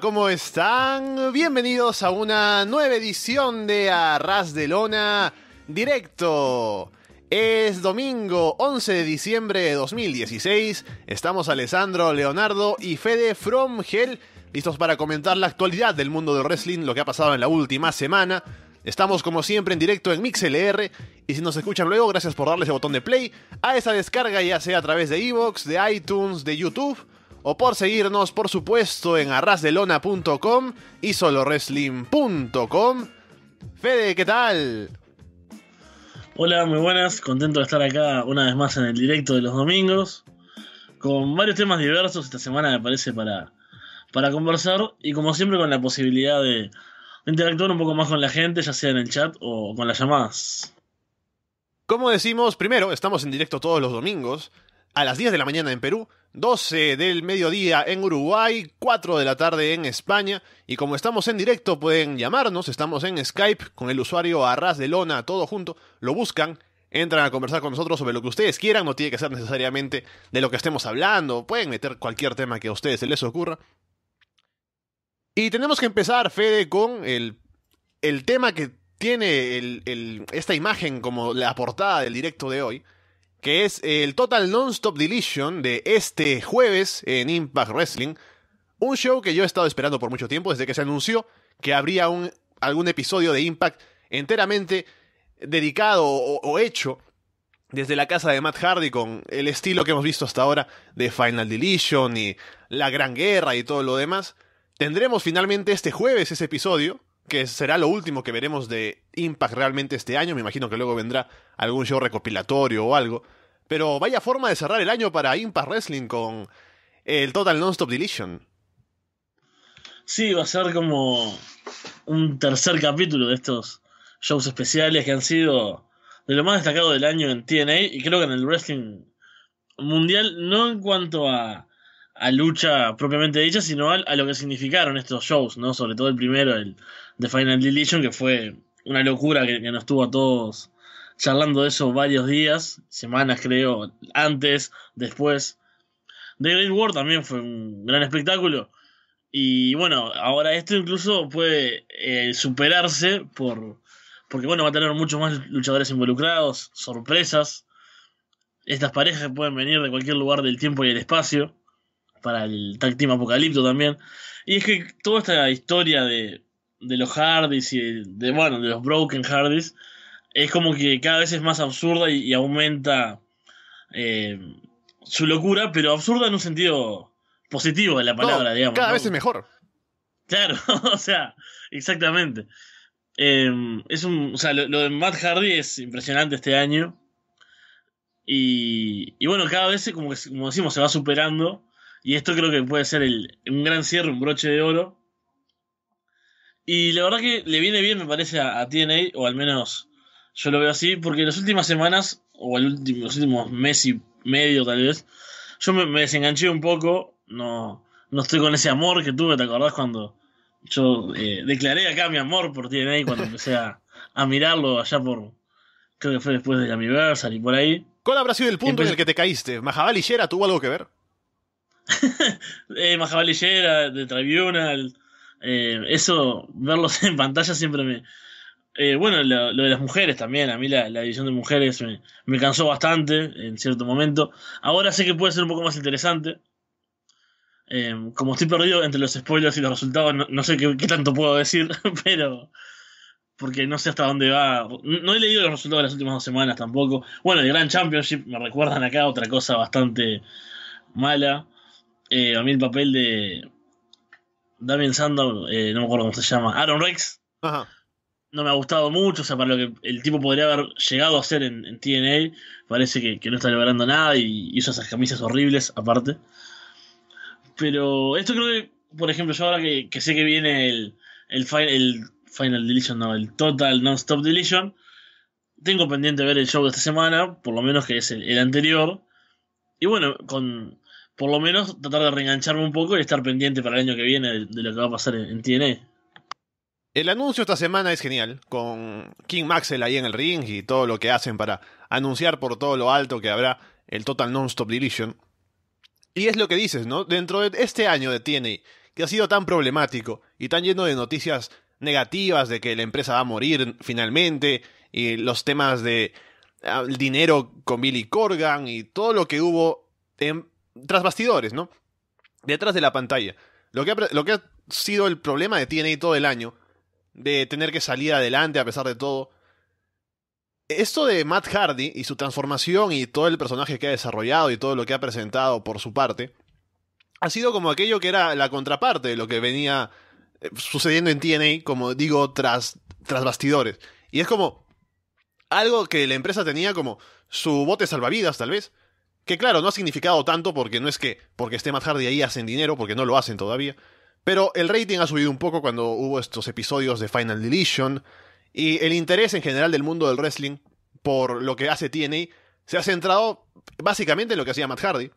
¿cómo están? Bienvenidos a una nueva edición de Arras de Lona Directo. Es domingo 11 de diciembre de 2016. Estamos Alessandro, Leonardo y Fede From Hell listos para comentar la actualidad del mundo del wrestling, lo que ha pasado en la última semana. Estamos como siempre en directo en MixLR y si nos escuchan luego, gracias por darle ese botón de play a esa descarga ya sea a través de Evox, de iTunes, de YouTube o por seguirnos, por supuesto, en arrasdelona.com y soloreslim.com Fede, ¿qué tal? Hola, muy buenas, contento de estar acá una vez más en el directo de los domingos, con varios temas diversos esta semana me parece para, para conversar y como siempre con la posibilidad de interactuar un poco más con la gente, ya sea en el chat o con las llamadas. Como decimos, primero, estamos en directo todos los domingos, a las 10 de la mañana en Perú, 12 del mediodía en Uruguay, 4 de la tarde en España. Y como estamos en directo, pueden llamarnos. Estamos en Skype con el usuario Arras de Lona, todo junto. Lo buscan, entran a conversar con nosotros sobre lo que ustedes quieran. No tiene que ser necesariamente de lo que estemos hablando. Pueden meter cualquier tema que a ustedes se les ocurra. Y tenemos que empezar, Fede, con el, el tema que tiene el, el, esta imagen como la portada del directo de hoy que es el Total Non-Stop Deletion de este jueves en Impact Wrestling. Un show que yo he estado esperando por mucho tiempo, desde que se anunció que habría un, algún episodio de Impact enteramente dedicado o, o, hecho desde la casa de Matt Hardy con el estilo que hemos visto hasta ahora de Final Deletion y la Gran Guerra y todo lo demás. Tendremos finalmente este jueves ese episodio, que será lo último que veremos de Impact realmente este año. Me imagino que luego vendrá algún show recopilatorio o algo. Pero vaya forma de cerrar el año para Impact Wrestling con el Total Nonstop Deletion. Sí, va a ser como un tercer capítulo de estos shows especiales que han sido de lo más destacado del año en TNA y creo que en el wrestling mundial, no en cuanto a a lucha propiamente dicha, sino a, lo que significaron estos shows, ¿no? Sobre todo el primero, el de Final Deletion, que fue una locura que, nos tuvo a todos charlando de eso varios días, semanas creo, antes, después. The Great War también fue un gran espectáculo. Y bueno, ahora esto incluso puede eh, superarse por. Porque bueno, va a tener muchos más luchadores involucrados, sorpresas. Estas parejas pueden venir de cualquier lugar del tiempo y el espacio para el Tag Team Apocalipto también. Y es que toda esta historia de, los Hardys y de, bueno, de los Broken Hardys es como que cada vez es más absurda y, aumenta eh, su locura, pero absurda en un sentido positivo de la palabra, digamos. Cada vez es mejor. Claro, o sea, exactamente. Em, es un, o sea, lo, de Matt Hardy es impresionante este año. Y, y bueno, cada vez, como, como decimos, se va superando. Y esto creo que puede ser el, un gran cierre, un broche de oro. Y la verdad que le viene bien, me parece, a, TNA, o al menos yo lo veo así, porque en las últimas semanas, o en los últimos mes y medio tal vez, yo me, desenganché un poco, no, no estoy con ese amor que tuve, ¿te acordás cuando yo eh, declaré acá mi amor por TNA cuando empecé a, a, mirarlo allá por, creo que fue después de del y por ahí. ¿Cuál habrá sido el punto en el que te caíste? y Shera tuvo algo que ver? eh, de Tribunal. Eh, eso, verlos en pantalla siempre me. Eh, bueno, lo, de las mujeres también. A mí la, división de mujeres me, cansó bastante en cierto momento. Ahora sé que puede ser un poco más interesante. Eh, como estoy perdido entre los spoilers y los resultados, no, sé qué, qué, tanto puedo decir, pero. Porque no sé hasta dónde va. No he leído los resultados de las últimas dos semanas tampoco. Bueno, el Grand Championship me recuerdan acá otra cosa bastante mala. Eh, a mí el papel de Damien Sandow, eh, no me acuerdo cómo se llama, Aaron Rex, Ajá. no me ha gustado mucho, o sea, para lo que el tipo podría haber llegado a ser en, en, TNA, parece que, que, no está logrando nada y usa esas camisas horribles aparte. Pero esto creo que, por ejemplo, yo ahora que, que sé que viene el, el, el Final Deletion, no, el Total Non-Stop Deletion, tengo pendiente ver el show de esta semana, por lo menos que es el anterior. Y bueno, con, por lo menos tratar de reengancharme un poco y estar pendiente para el año que viene de, lo que va a pasar en, en TNA. El anuncio esta semana es genial, con King Maxwell ahí en el ring y todo lo que hacen para anunciar por todo lo alto que habrá el Total Non-Stop Deletion. Y es lo que dices, ¿no? Dentro de este año de TNA, que ha sido tan problemático y tan lleno de noticias negativas de que la empresa va a morir finalmente, y los temas de ah, dinero con Billy Corgan y todo lo que hubo en tras bastidores, ¿no? Detrás de la pantalla. Lo que, ha, sido el problema de TNA todo el año, de tener que salir adelante a pesar de todo. Esto de Matt Hardy y su transformación y todo el personaje que ha desarrollado y todo lo que ha presentado por su parte, ha sido como aquello que era la contraparte de lo que venía eh, sucediendo en TNA, como digo, tras bastidores. Y es como algo que la empresa tenía como su bote salvavidas, tal vez, que claro, no ha significado tanto porque no es que porque esté Matt Hardy ahí hacen dinero, porque no lo hacen todavía. Pero el rating ha subido un poco cuando hubo estos episodios de Final Deletion. Y el interés en general del mundo del wrestling por lo que hace TNA se ha centrado básicamente en lo que hacía Matt Hardy.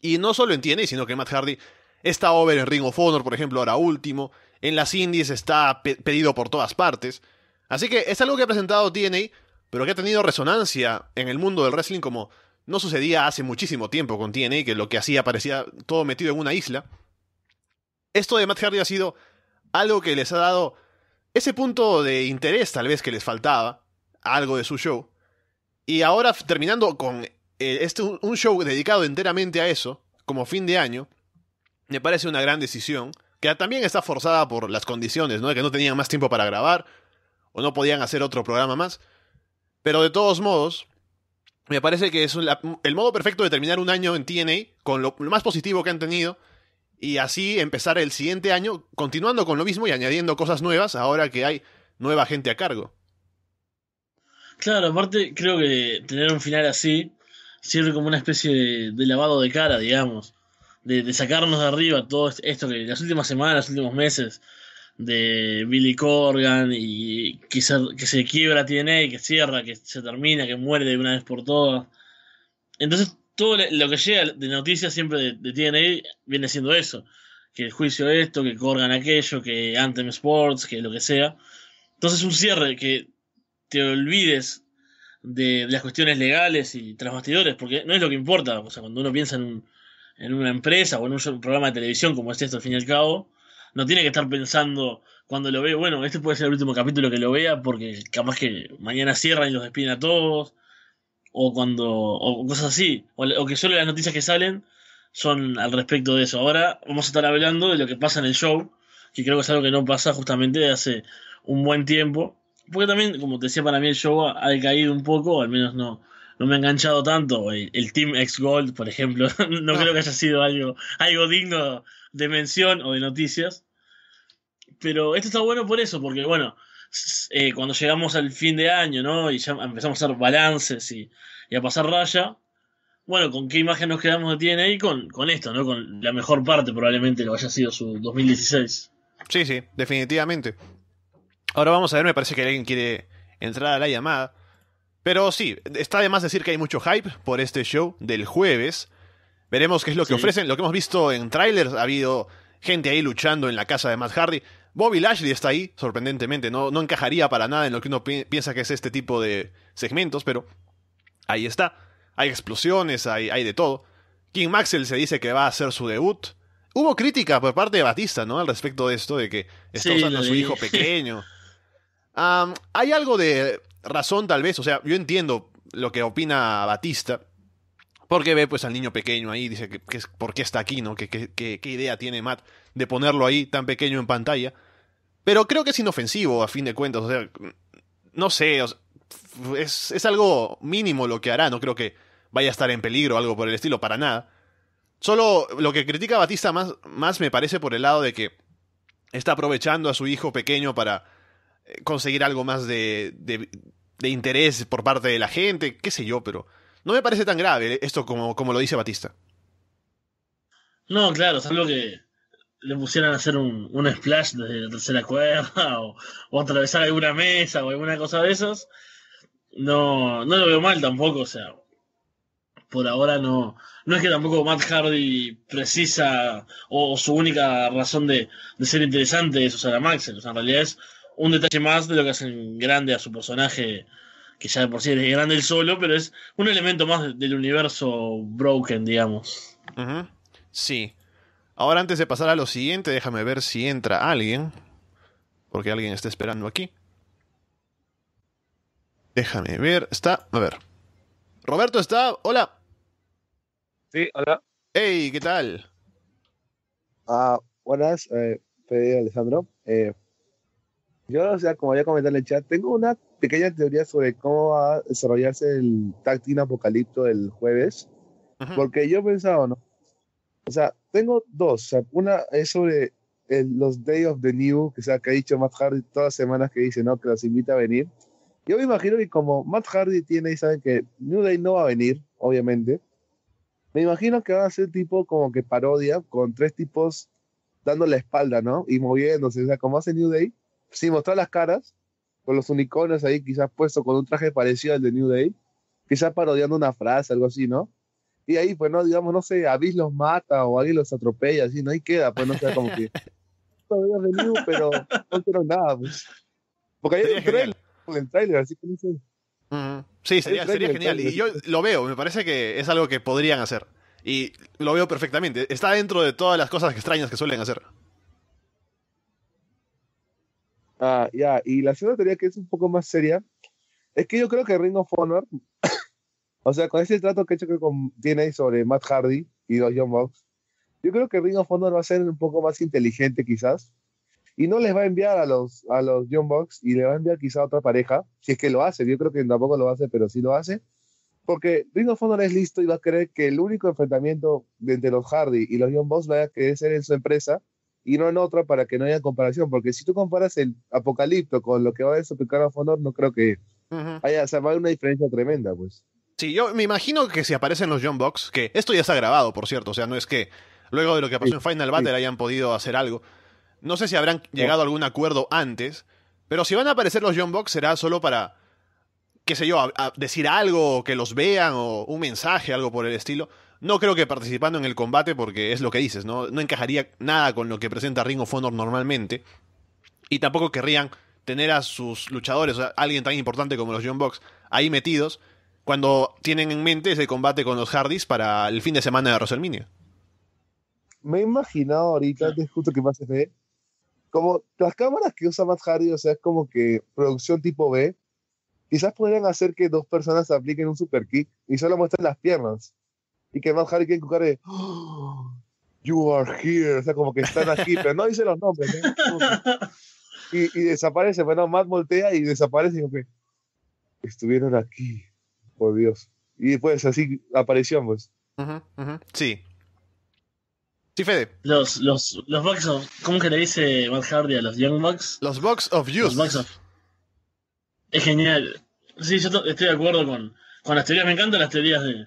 Y no solo en TNA, sino que Matt Hardy está over en Ring of Honor, por ejemplo, ahora último. En las indies está pedido por todas partes. Así que es algo que ha presentado TNA, pero que ha tenido resonancia en el mundo del wrestling como no sucedía hace muchísimo tiempo con TNA, que lo que hacía parecía todo metido en una isla. Esto de Matt Hardy ha sido algo que les ha dado ese punto de interés tal vez que les faltaba, algo de su show. Y ahora terminando con eh, este, un show dedicado enteramente a eso, como fin de año, me parece una gran decisión, que también está forzada por las condiciones, ¿no? De que no tenían más tiempo para grabar, o no podían hacer otro programa más. Pero de todos modos, me parece que es el modo perfecto de terminar un año en TNA con lo, más positivo que han tenido y así empezar el siguiente año continuando con lo mismo y añadiendo cosas nuevas ahora que hay nueva gente a cargo. Claro, aparte creo que tener un final así sirve como una especie de, lavado de cara, digamos, de, de, sacarnos de arriba todo esto que las últimas semanas, los últimos meses de Billy Corgan y que se, que se quiebra TNA, que cierra, que se termina, que muere de una vez por todas. Entonces, todo lo que llega de noticias siempre de, TNA viene siendo eso. Que el juicio esto, que Corgan aquello, que Anthem Sports, que lo que sea. Entonces un cierre que te olvides de, las cuestiones legales y tras porque no es lo que importa. O sea, cuando uno piensa en, en una empresa o en un programa de televisión como este esto, al fin y al cabo, no tiene que estar pensando cuando lo ve, bueno, este puede ser el último capítulo que lo vea porque capaz que mañana cierran y los despiden a todos, o cuando, o cosas así, o, que solo las noticias que salen son al respecto de eso. Ahora vamos a estar hablando de lo que pasa en el show, que creo que es algo que no pasa justamente de hace un buen tiempo, porque también, como te decía, para mí el show ha, caído un poco, al menos no, no me ha enganchado tanto. El, Team X Gold, por ejemplo, no, no ah. creo que haya sido algo, algo digno de mención o de noticias pero esto está bueno por eso, porque bueno, eh, cuando llegamos al fin de año, ¿no? Y ya empezamos a hacer balances y, a pasar raya. Bueno, ¿con qué imagen nos quedamos de tiene ahí? Con, con esto, ¿no? Con la mejor parte probablemente lo haya sido su 2016. Sí, sí, definitivamente. Ahora vamos a ver, me parece que alguien quiere entrar a la llamada. Pero sí, está de más decir que hay mucho hype por este show del jueves. Veremos qué es lo que ofrecen. Lo que hemos visto en trailers, ha habido gente ahí luchando en la casa de Matt Hardy. Bobby Lashley está ahí, sorprendentemente. No, no encajaría para nada en lo que uno piensa que es este tipo de segmentos, pero ahí está. Hay explosiones, hay, hay de todo. King Maxwell se dice que va a hacer su debut. Hubo crítica por parte de Batista, ¿no? Al respecto de esto, de que está usando a su hijo pequeño. hay algo de razón, tal vez. O sea, yo entiendo lo que opina Batista. Porque ve pues al niño pequeño ahí, dice que, ¿por qué está aquí, no? qué, idea tiene Matt de ponerlo ahí tan pequeño en pantalla? Pero creo que es inofensivo, a fin de cuentas. O sea, no sé, es, algo mínimo lo que hará. No creo que vaya a estar en peligro o algo por el estilo, para nada. Solo lo que critica Batista más, más me parece por el lado de que está aprovechando a su hijo pequeño para eh, conseguir algo más de, de, interés por parte de la gente, qué sé yo, pero no me parece tan grave esto como, como lo dice Batista. No, claro, es algo que le pusieran a hacer un, splash desde la tercera cuerda o, atravesar alguna mesa o alguna cosa de esas, no, no lo veo mal tampoco. O sea, por ahora no. No es que tampoco Matt Hardy precisa o, su única razón de, ser interesante es usar a Maxel. O sea, en realidad es un detalle más de lo que hacen grande a su personaje, que ya de por sí es grande el solo, pero es un elemento más del universo Broken, digamos. Sí. Ahora antes de pasar a lo siguiente, déjame ver si entra alguien. Porque alguien está esperando aquí. Déjame ver. Está. A ver. Roberto está. Hola. Sí, hola. Hey, ¿qué tal? Ah, buenas, eh, Fede Alejandro. Eh, yo, o sea, como ya comenté en el chat, tengo una pequeña teoría sobre cómo va a desarrollarse el táctil Apocalipto el jueves. Porque yo pensaba, ¿no? O sea, tengo dos. una es sobre los Day of the New, que, sea, que ha dicho Matt Hardy todas las semanas que dice, ¿no? Que los invita a venir. Yo me imagino que como Matt Hardy tiene y sabe que New Day no va a venir, obviamente, me imagino que va a ser tipo como que parodia con tres tipos dando la espalda, ¿no? Y moviéndose, o sea, como hace New Day, sin mostrar las caras, con los unicornios ahí quizás puesto con un traje parecido al de New Day, quizás parodiando una frase, algo así, ¿no? y ahí, pues no, digamos, no sé, Avis los mata o alguien los atropella, así, no hay queda, pues no sé, como que. Todavía venido, pero no quiero nada, pues. Porque hay un trailer, el trailer, así que no sé. Sí, sería, genial. Y yo lo veo, me parece que es algo que podrían hacer. Y lo veo perfectamente. Está dentro de todas las cosas extrañas que suelen hacer. Ah, ya. Y la segunda teoría que es un poco más seria es que yo creo que Ring of Honor o sea, con ese trato que he hecho que con, tiene sobre Matt Hardy y los Young Box, yo creo que Ring of Honor va a ser un poco más inteligente quizás. Y no les va a enviar a los, a los Young Box y le va a enviar quizá a otra pareja, si es que lo hace. Yo creo que tampoco lo hace, pero sí lo hace. Porque Ring of Honor es listo y va a creer que el único enfrentamiento entre los Hardy y los Young Box vaya a ser en su empresa y no en otra para que no haya comparación. Porque si tú comparas el Apocalipto con lo que va a ver su Honor, no creo que haya, o sea, va a haber una diferencia tremenda, pues. Sí, yo me imagino que si aparecen los John Box, que esto ya está grabado, por cierto, o sea, no es que luego de lo que pasó en Final Battle hayan podido hacer algo. No sé si habrán llegado a algún acuerdo antes, pero si van a aparecer los John Box será solo para, qué sé yo, decir algo, que los vean, o un mensaje, algo por el estilo. No creo que participando en el combate, porque es lo que dices, ¿no? No encajaría nada con lo que presenta Ringo of normalmente. Y tampoco querrían tener a sus luchadores, alguien tan importante como los John Box, ahí metidos cuando tienen en mente ese combate con los Hardys para el fin de semana de WrestleMania. Me he imaginado ahorita, antes justo que más ve, como las cámaras que usa Matt Hardy, o sea, es como que producción tipo B, quizás podrían hacer que dos personas apliquen un super kick y solo muestren las piernas. Y que Matt Hardy quiera escuchar de, oh, You are here, o sea, como que están aquí, pero no dice los nombres. y, desaparece, bueno, Matt voltea y desaparece y dice que, estuvieron aquí por Dios. Y después pues, así apareció, pues. Sí. Sí, Fede. Los, los, los of. ¿Cómo que le dice Matt Hardy a los Young Bucks? Los Box of Youth. Los Es genial. Sí, yo estoy de acuerdo con, las teorías. Me encantan las teorías de,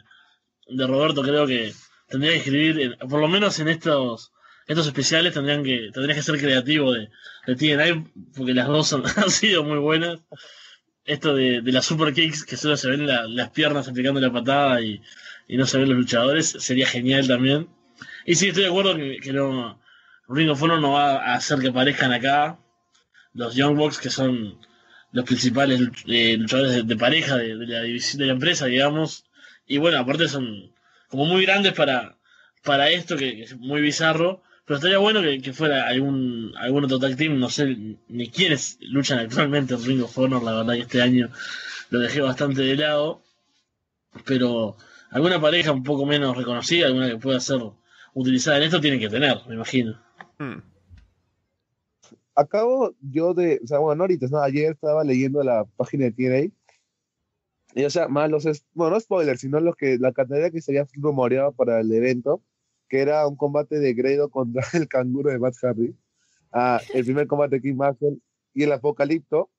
de Roberto. Creo que tendría que escribir, por lo menos en estos estos especiales, tendrían que tendrías que ser creativo de, TNI, porque las dos han sido muy buenas esto de, las super kicks que solo se ven las piernas aplicando la patada y, no se ven los luchadores, sería genial también. Y sí, estoy de acuerdo que, que no, Ring of no va a hacer que aparezcan acá los Young Bucks, que son los principales eh, luchadores de, pareja de, la división de la empresa, digamos. Y bueno, aparte son como muy grandes para, para esto, que es muy bizarro. Pero estaría bueno que, fuera algún, algún otro tag team, no sé ni quiénes luchan actualmente en Ring of Honor, la verdad que este año lo dejé bastante de lado. Pero alguna pareja un poco menos reconocida, alguna que pueda ser utilizada en esto, tiene que tener, me imagino. Hmm. Acabo yo de, o sea, bueno, ahorita, no, ayer estaba leyendo la página de TNA y o sea, más los, bueno, no spoilers, sino los que, la cantidad que sería rumoreada para el evento que era un combate de Greedo contra el canguro de Matt Hardy, ah, el primer combate de King Maxwell y el Apocalipto.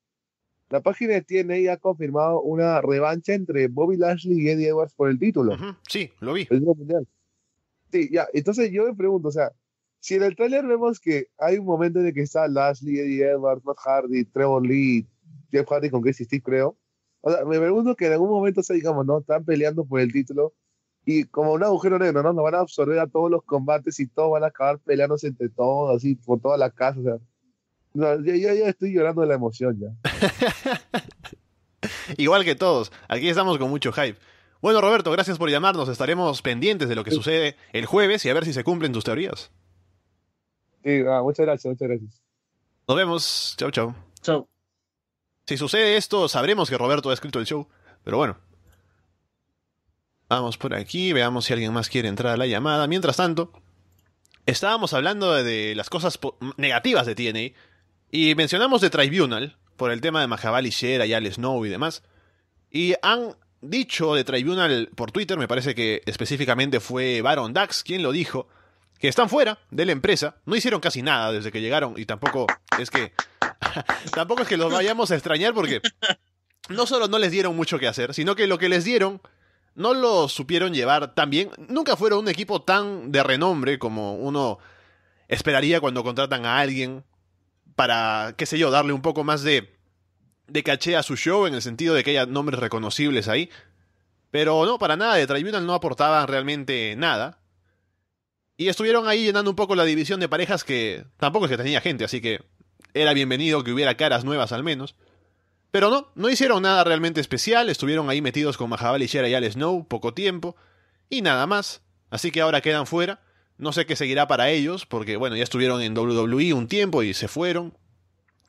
La página de TNA ha confirmado una revancha entre Bobby Lashley y Eddie Edwards por el título. Sí, lo vi. El sí, ya. Entonces yo me pregunto, o sea, si en el tráiler vemos que hay un momento en el que está Lashley, Eddie Edwards, Matt Hardy, Trevor Lee, Jeff Hardy con Chris Steve, creo. O sea, me pregunto que en algún momento se digamos, ¿no? Están peleando por el título y como un agujero negro, ¿no? Nos van a absorber a todos los combates y todos van a acabar peleándose entre todos, así, por toda la casa. yo, estoy llorando de la emoción ya. Igual que todos, aquí estamos con mucho hype. Bueno, Roberto, gracias por llamarnos. Estaremos pendientes de lo que sucede el jueves y a ver si se cumplen tus teorías. Sí, muchas gracias, muchas gracias. Nos vemos. Chao chau. Chau. Si sucede esto, sabremos que Roberto ha escrito el show. Pero bueno, Vamos por aquí, veamos si alguien más quiere entrar a la llamada. Mientras tanto, estábamos hablando de las cosas negativas de TNA y mencionamos de Tribunal por el tema de y Shera y Al Snow y demás. Y han dicho de Tribunal por Twitter, me parece que específicamente fue Baron Dax quien lo dijo, que están fuera de la empresa, no hicieron casi nada desde que llegaron y tampoco es que tampoco es que los vayamos a extrañar porque no solo no les dieron mucho que hacer, sino que lo que les dieron no lo supieron llevar tan bien. Nunca fueron un equipo tan de renombre como uno esperaría cuando contratan a alguien para, qué sé yo, darle un poco más de, de caché a su show en el sentido de que haya nombres reconocibles ahí. Pero no, para nada, de Tribunal no aportaban realmente nada. Y estuvieron ahí llenando un poco la división de parejas que tampoco es que tenía gente, así que era bienvenido que hubiera caras nuevas al menos. Pero no, no hicieron nada realmente especial, estuvieron ahí metidos con y Shera y Al Snow poco tiempo, y nada más. Así que ahora quedan fuera. No sé qué seguirá para ellos, porque bueno, ya estuvieron en WWE un tiempo y se fueron.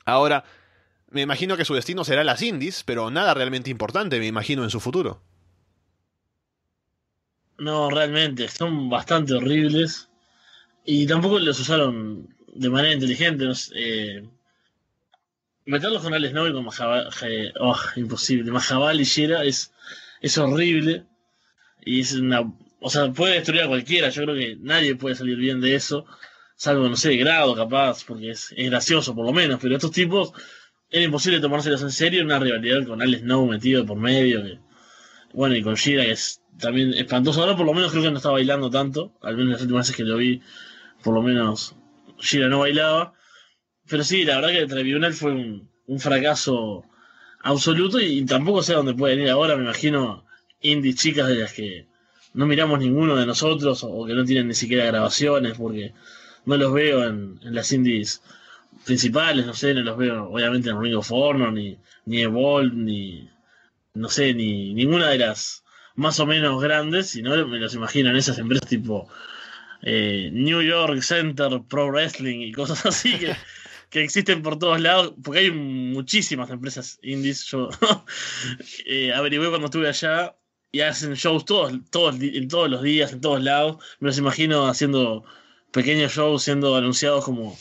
Ahora, me imagino que su destino será las indies, pero nada realmente importante, me imagino, en su futuro. No, realmente, son bastante horribles. Y tampoco los usaron de manera inteligente. No sé, eh, meterlos con Alex y con Majabal. Oh, imposible. Majabal y es, es horrible. Y es una. O sea, puede destruir a cualquiera. Yo creo que nadie puede salir bien de eso. Salvo, no sé, de grado capaz, porque es, gracioso por lo menos. Pero estos tipos era imposible tomárselos en serio. Una rivalidad con Alex Snow metido por medio. bueno, y con Shira, que es también espantoso. Ahora por lo menos creo que no está bailando tanto. Al menos las últimas veces que lo vi, por lo menos Shira no bailaba pero sí, la verdad que el Tribunal fue un, fracaso absoluto y, tampoco sé a dónde pueden ir ahora, me imagino indies chicas de las que no miramos ninguno de nosotros o, que no tienen ni siquiera grabaciones porque no los veo en, las indies principales, no sé, no los veo obviamente en Ring Forno Honor, ni, ni Evolve, ni, no sé, ni ninguna de las más o menos grandes, sino me los imagino en esas empresas tipo eh, New York Center Pro Wrestling y cosas así que que existen por todos lados, porque hay muchísimas empresas indies. Yo eh, cuando estuve allá y hacen shows todos, todos, todos los días, en todos lados. Me los imagino haciendo pequeños shows siendo anunciados como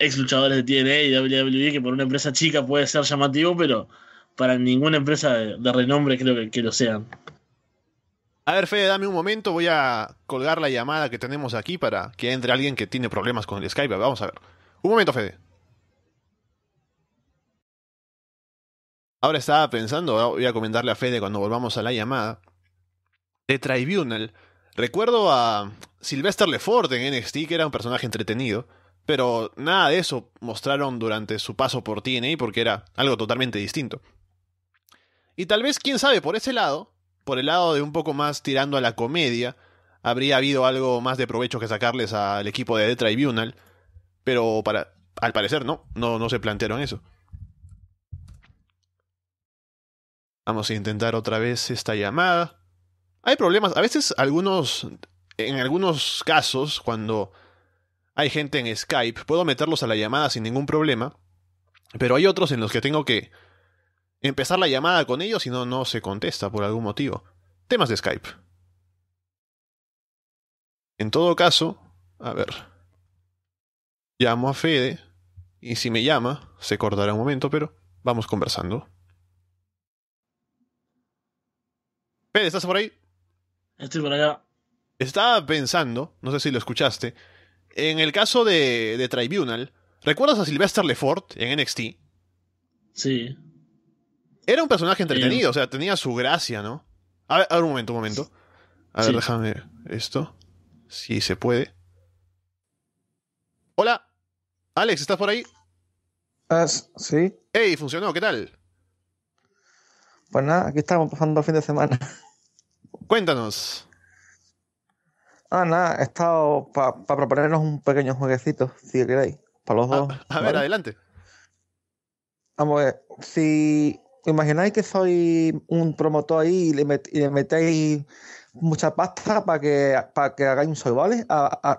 ex luchadores de TNA y WWE, que por una empresa chica puede ser llamativo, pero para ninguna empresa de, renombre creo que, que, lo sean. A ver, Fede, dame un momento, voy a colgar la llamada que tenemos aquí para que entre alguien que tiene problemas con el Skype. Vamos a ver. Un momento, Fede. Ahora estaba pensando, ah, voy a comentarle a Fede cuando volvamos a la llamada, de Tribunal. Recuerdo a Sylvester Lefort en NXT, que era un personaje entretenido, pero nada de eso mostraron durante su paso por TNA porque era algo totalmente distinto. Y tal vez, quién sabe, por ese lado, por el lado de un poco más tirando a la comedia, habría habido algo más de provecho que sacarles al equipo de The Tribunal, pero para, al parecer no, no se plantearon eso. Vamos a intentar otra vez esta llamada. Hay problemas. A veces algunos, en algunos casos, cuando hay gente en Skype, puedo meterlos a la llamada sin ningún problema. Pero hay otros en los que tengo que empezar la llamada con ellos y no, no se contesta por algún motivo. Temas de Skype. En todo caso, a ver. Llamo a Fede y si me llama, se cortará un momento, pero vamos conversando. Pede, ¿estás por ahí? Estoy por allá. Estaba pensando, no sé si lo escuchaste, en el caso de, Tribunal, ¿recuerdas a Sylvester Lefort en NXT? Sí. Era un personaje entretenido, o sea, tenía su gracia, ¿no? A ver, a un momento, un momento. A ver, déjame esto. Si se puede. Hola. Alex, ¿estás por ahí? Ah, sí. Hey, funcionó, ¿qué tal? Pues nada, aquí estamos pasando el fin de semana. Cuéntanos. Ah, nada, he estado para proponernos un pequeño jueguecito, si queréis, para los ah, dos. A, ver, adelante. Vamos a ver, si imagináis que soy un promotor ahí y le, metéis mucha pasta para que, que hagáis un show, ¿vale?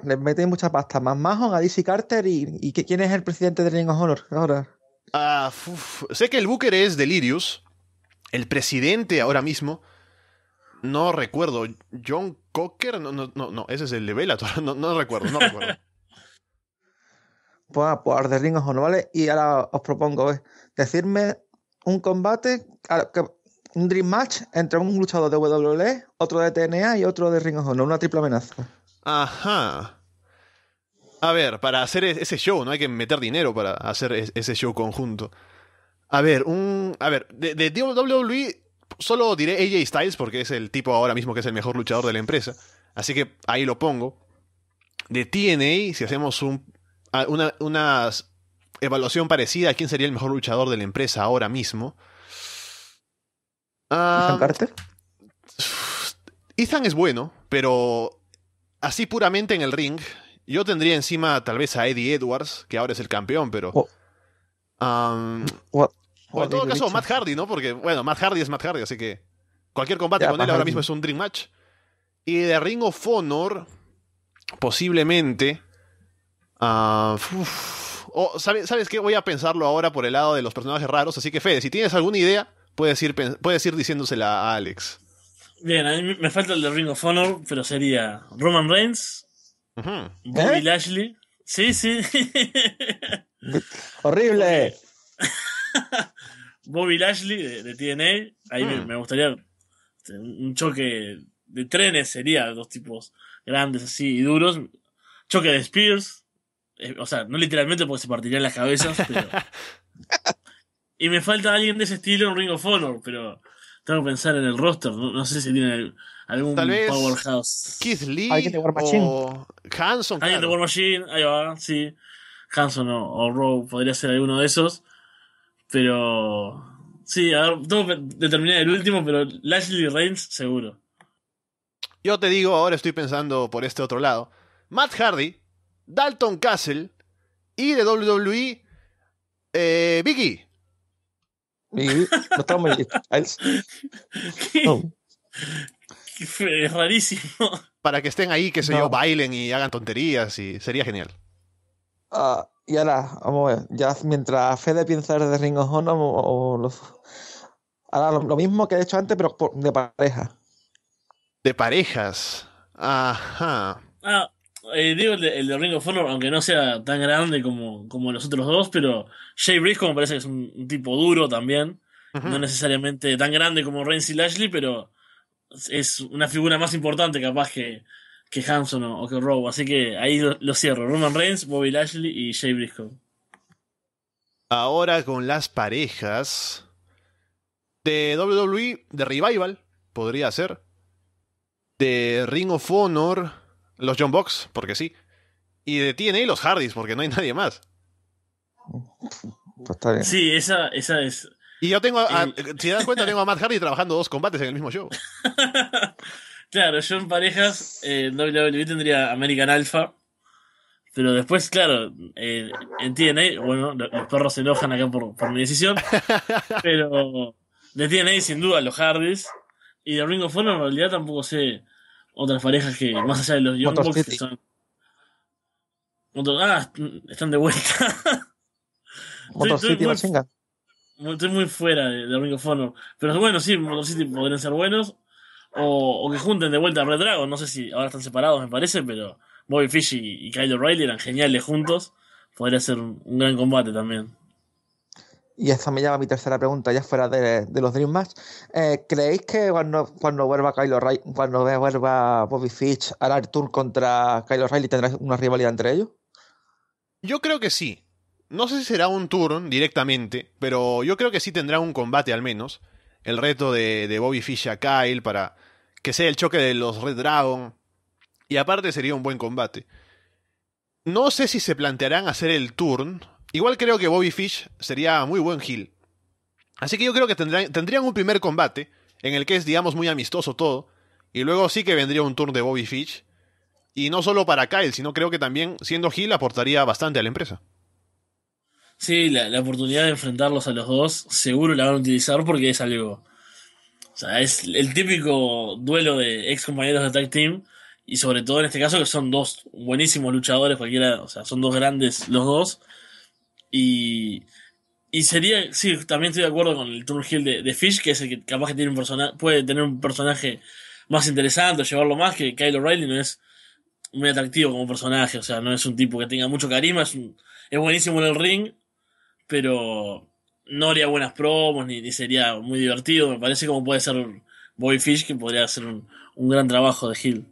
le metéis mucha pasta, más Majo, a DC Carter y, que, ¿quién es el presidente de Ring of Honor ahora? Ah, sé que el Booker es Delirius, el presidente ahora mismo, no recuerdo, John Cocker, no, no, no, no ese es el de Vela no, recuerdo, no recuerdo. pues a ah, por pues, de ringos vale y ahora os propongo decirme un combate, un dream match entre un luchador de WWE, otro de TNA y otro de Ring of una triple amenaza. Ajá. A ver, para hacer e-, ese show, ¿no? Hay que meter dinero para hacer e-, ese show conjunto. A ver, un, a ver, de, WWE e solo diré AJ Styles porque es el tipo ahora mismo que es el mejor luchador de la empresa. Así que ahí lo pongo. De TNA, si hacemos una, evaluación parecida quién sería el mejor luchador de la empresa ahora mismo. ¿Ethan ah, Carter? Ethan es bueno, pero así puramente en el ring, yo tendría encima tal vez a Eddie Edwards, que ahora es el campeón, pero... Oh en todo caso, Matt Hardy, ¿no? Porque, bueno, Matt Hardy es Matt Hardy, así que cualquier combate con él ahora mismo es un Dream Match. Y de Ring of Honor, posiblemente. Ah, oh, ¿sabes, ¿Sabes qué? Voy a pensarlo ahora por el lado de los personajes raros. Así que, Fede, si tienes alguna idea, puedes ir, puedes ir diciéndosela a Alex. Bien, a mí me falta el de Ring of Honor, pero sería Roman Reigns, Bobby ¿Eh? Lashley. Sí, sí. Horrible. Bobby Lashley de, TNA. Ahí mm. me, gustaría un choque de trenes sería dos tipos grandes así y duros. Choque de Spears. Eh, o sea, no literalmente porque se partirían las cabezas, y me falta alguien de ese estilo en Ring of Honor, pero tengo que pensar en el roster. No, sé si tiene algún powerhouse. Keith Lee. O Hanson. Alguien de War Machine. Ahí va, sí. Hanson o, o podría ser alguno de esos. Pero. Sí, a tengo que determinar el último, pero Lashley Reigns, seguro. Yo te digo, ahora estoy pensando por este otro lado. Matt Hardy, Dalton Castle y de WWE, Vicky. Vicky, no estamos. Es rarísimo. Para que estén ahí, que se yo, bailen y hagan tonterías y sería genial. Ah, y ahora, vamos a ver, ya mientras Fede piensa de Ring of Honor, o, los... ahora lo, mismo que he hecho antes, pero de pareja. De parejas. Ajá. Ah, eh, digo el de, Ringo Ring of Honor, aunque no sea tan grande como, como los otros dos, pero Jay Briscoe me parece que es un, tipo duro también. No necesariamente tan grande como Renzi Lashley, pero es una figura más importante capaz que, que Hanson o, que Rowe. Así que ahí lo, cierro. Roman Reigns, Bobby Lashley y Jay Briscoe. Ahora con las parejas de WWE, de Revival, podría ser. De Ring of Honor, los John Box, porque sí. Y de TNA los Hardys, porque no hay nadie más. Pues sí, esa, esa es. Y yo tengo, si te das cuenta, tengo a Matt Hardy trabajando dos combates en el mismo show. Claro, yo en parejas eh, en WWE tendría American Alpha. Pero después, claro, eh, en TNA, bueno, los perros se enojan acá por, por mi decisión. pero de TNA, sin duda, los Hardys. Y de Ring of Honor, en realidad, tampoco sé otras parejas que, más allá de los Young Bucks, que son. Ah, están de vuelta. Motor estoy, City, estoy muy, estoy muy fuera de, Ring of Honor. Pero bueno, sí, Motor City podrían ser buenos. O, que junten de vuelta a Red Dragon. No sé si ahora están separados, me parece, pero Bobby Fish y, Kylo Kyle eran geniales juntos. Podría ser un, gran combate también. Y esta me lleva a mi tercera pregunta, ya fuera de, los Dream Match. Eh, ¿Creéis que cuando, vuelva cuando vuelva Bobby Fish, a dar tour contra Kylo Riley tendrá una rivalidad entre ellos? Yo creo que sí. No sé si será un turn directamente, pero yo creo que sí tendrá un combate al menos el reto de, Bobby Fish a Kyle para que sea el choque de los Red Dragon. Y aparte sería un buen combate. No sé si se plantearán hacer el turn. Igual creo que Bobby Fish sería muy buen heel. Así que yo creo que tendrían un primer combate, en el que es, digamos, muy amistoso todo. Y luego sí que vendría un turn de Bobby Fish. Y no solo para Kyle, sino creo que también, siendo heel, aportaría bastante a la empresa. Sí, la, oportunidad de enfrentarlos a los dos seguro la van a utilizar porque es algo. O sea, es el típico duelo de ex compañeros de Tag Team. Y sobre todo en este caso, que son dos buenísimos luchadores, cualquiera. O sea, son dos grandes los dos. Y. Y sería. Sí, también estoy de acuerdo con el Turn Hill de, Fish, que es el que capaz que tiene un personaje puede tener un personaje más interesante o llevarlo más, que Kyle O'Reilly no es muy atractivo como personaje. O sea, no es un tipo que tenga mucho carisma. Es, es buenísimo en el ring pero no haría buenas promos ni, sería muy divertido. Me parece como puede ser Boy Fish, que podría hacer un, gran trabajo de Hill.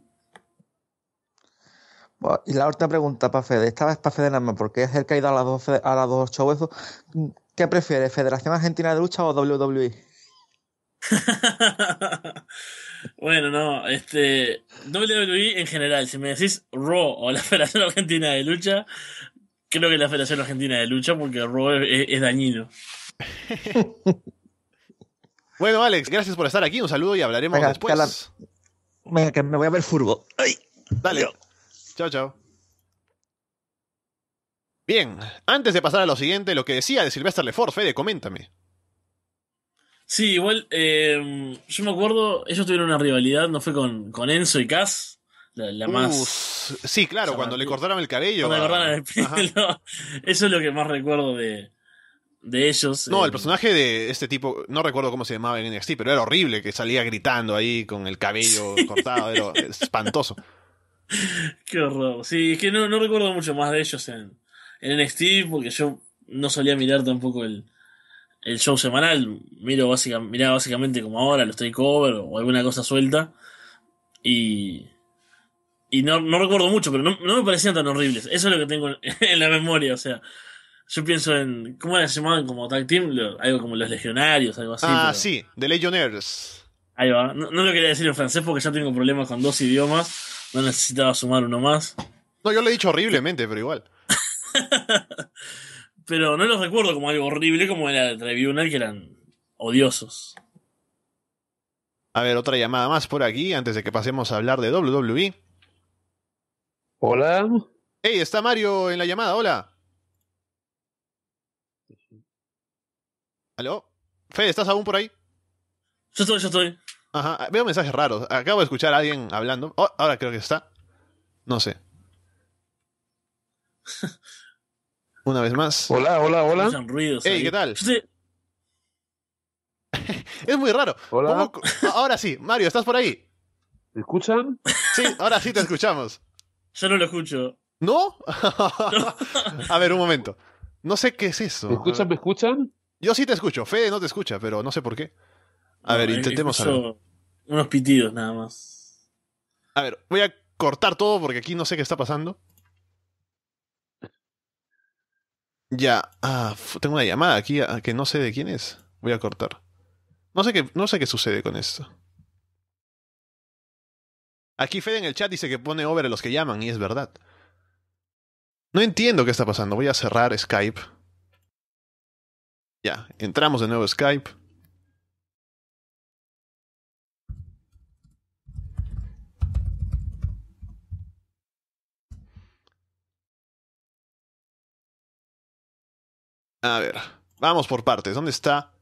Y la última pregunta para Fede, esta vez para Fede Nama, porque es el que ha ido a las dos, a las dos huesos ¿Qué prefieres? Federación Argentina de Lucha o WWE? bueno, no, este WWE en general, si me decís Raw o la Federación Argentina de Lucha, creo que la Federación Argentina de Lucha porque Robert es, dañino. bueno, Alex, gracias por estar aquí. Un saludo y hablaremos después. me voy a ver furbo. Ay. Dale. Chao, chao. Bien, antes de pasar a lo siguiente, lo que decía de Sylvester Lefort, Fede, coméntame. Sí, igual, eh, yo me acuerdo, ellos tuvieron una rivalidad, no fue con, con Enzo y Cass, la, uh, más. sí, claro, cuando le cortaron el cabello. Eso es lo que más recuerdo de, ellos. No, el eh, personaje de este tipo, no recuerdo cómo se llamaba en NXT, pero era horrible que salía gritando ahí con el cabello cortado, era espantoso. Qué horror. Sí, es que no, no recuerdo mucho más de ellos en, en, NXT porque yo no solía mirar tampoco el, show semanal. Miro básicamente, miraba básicamente como ahora, los cover, o alguna cosa suelta. Y y no, recuerdo mucho, pero no, me parecían tan horribles. Eso es lo que tengo en la memoria, o sea. Yo pienso en. ¿Cómo se llamaban como tag team? algo como los legionarios, algo así. Ah, sí, The Legionnaires. Ahí va. No, lo quería decir en francés porque ya tengo problemas con dos idiomas. No necesitaba sumar uno más. No, yo lo he dicho horriblemente, pero igual. pero no los recuerdo como algo horrible como era el Tribunal, que eran odiosos. A ver, otra llamada más por aquí antes de que pasemos a hablar de WWE. Hola. Hey, está Mario en la llamada, hola. ¿Aló? Fe, ¿estás aún por ahí? Yo estoy, yo estoy. Ajá, veo mensajes raros. Acabo de escuchar a alguien hablando. Oh, ahora creo que está. No sé. Una vez más. Hola, hola, hola. Ey, ¿qué tal? es muy raro. Hola. Ahora sí, Mario, ¿estás por ahí? ¿Me escuchan? Sí, ahora sí te escuchamos. Yo no lo escucho. ¿No? a ver, un momento. No sé qué es eso. ¿Me escuchan? ¿Me escuchan? Yo sí te escucho. Fede no te escucha, pero no sé por qué. A ver, eh, intentemos algo. Unos pitidos nada más. A ver, voy a cortar todo porque aquí no sé qué está pasando. Ya, ah, tengo una llamada aquí ah, que no sé de quién es. Voy a cortar. No sé qué, no sé qué sucede con esto. Aquí Fede en el chat dice que pone over a los que llaman, y es verdad. No entiendo qué está pasando. Voy a cerrar Skype. Ya, entramos de nuevo a Skype. A ver, vamos por partes. ¿Dónde está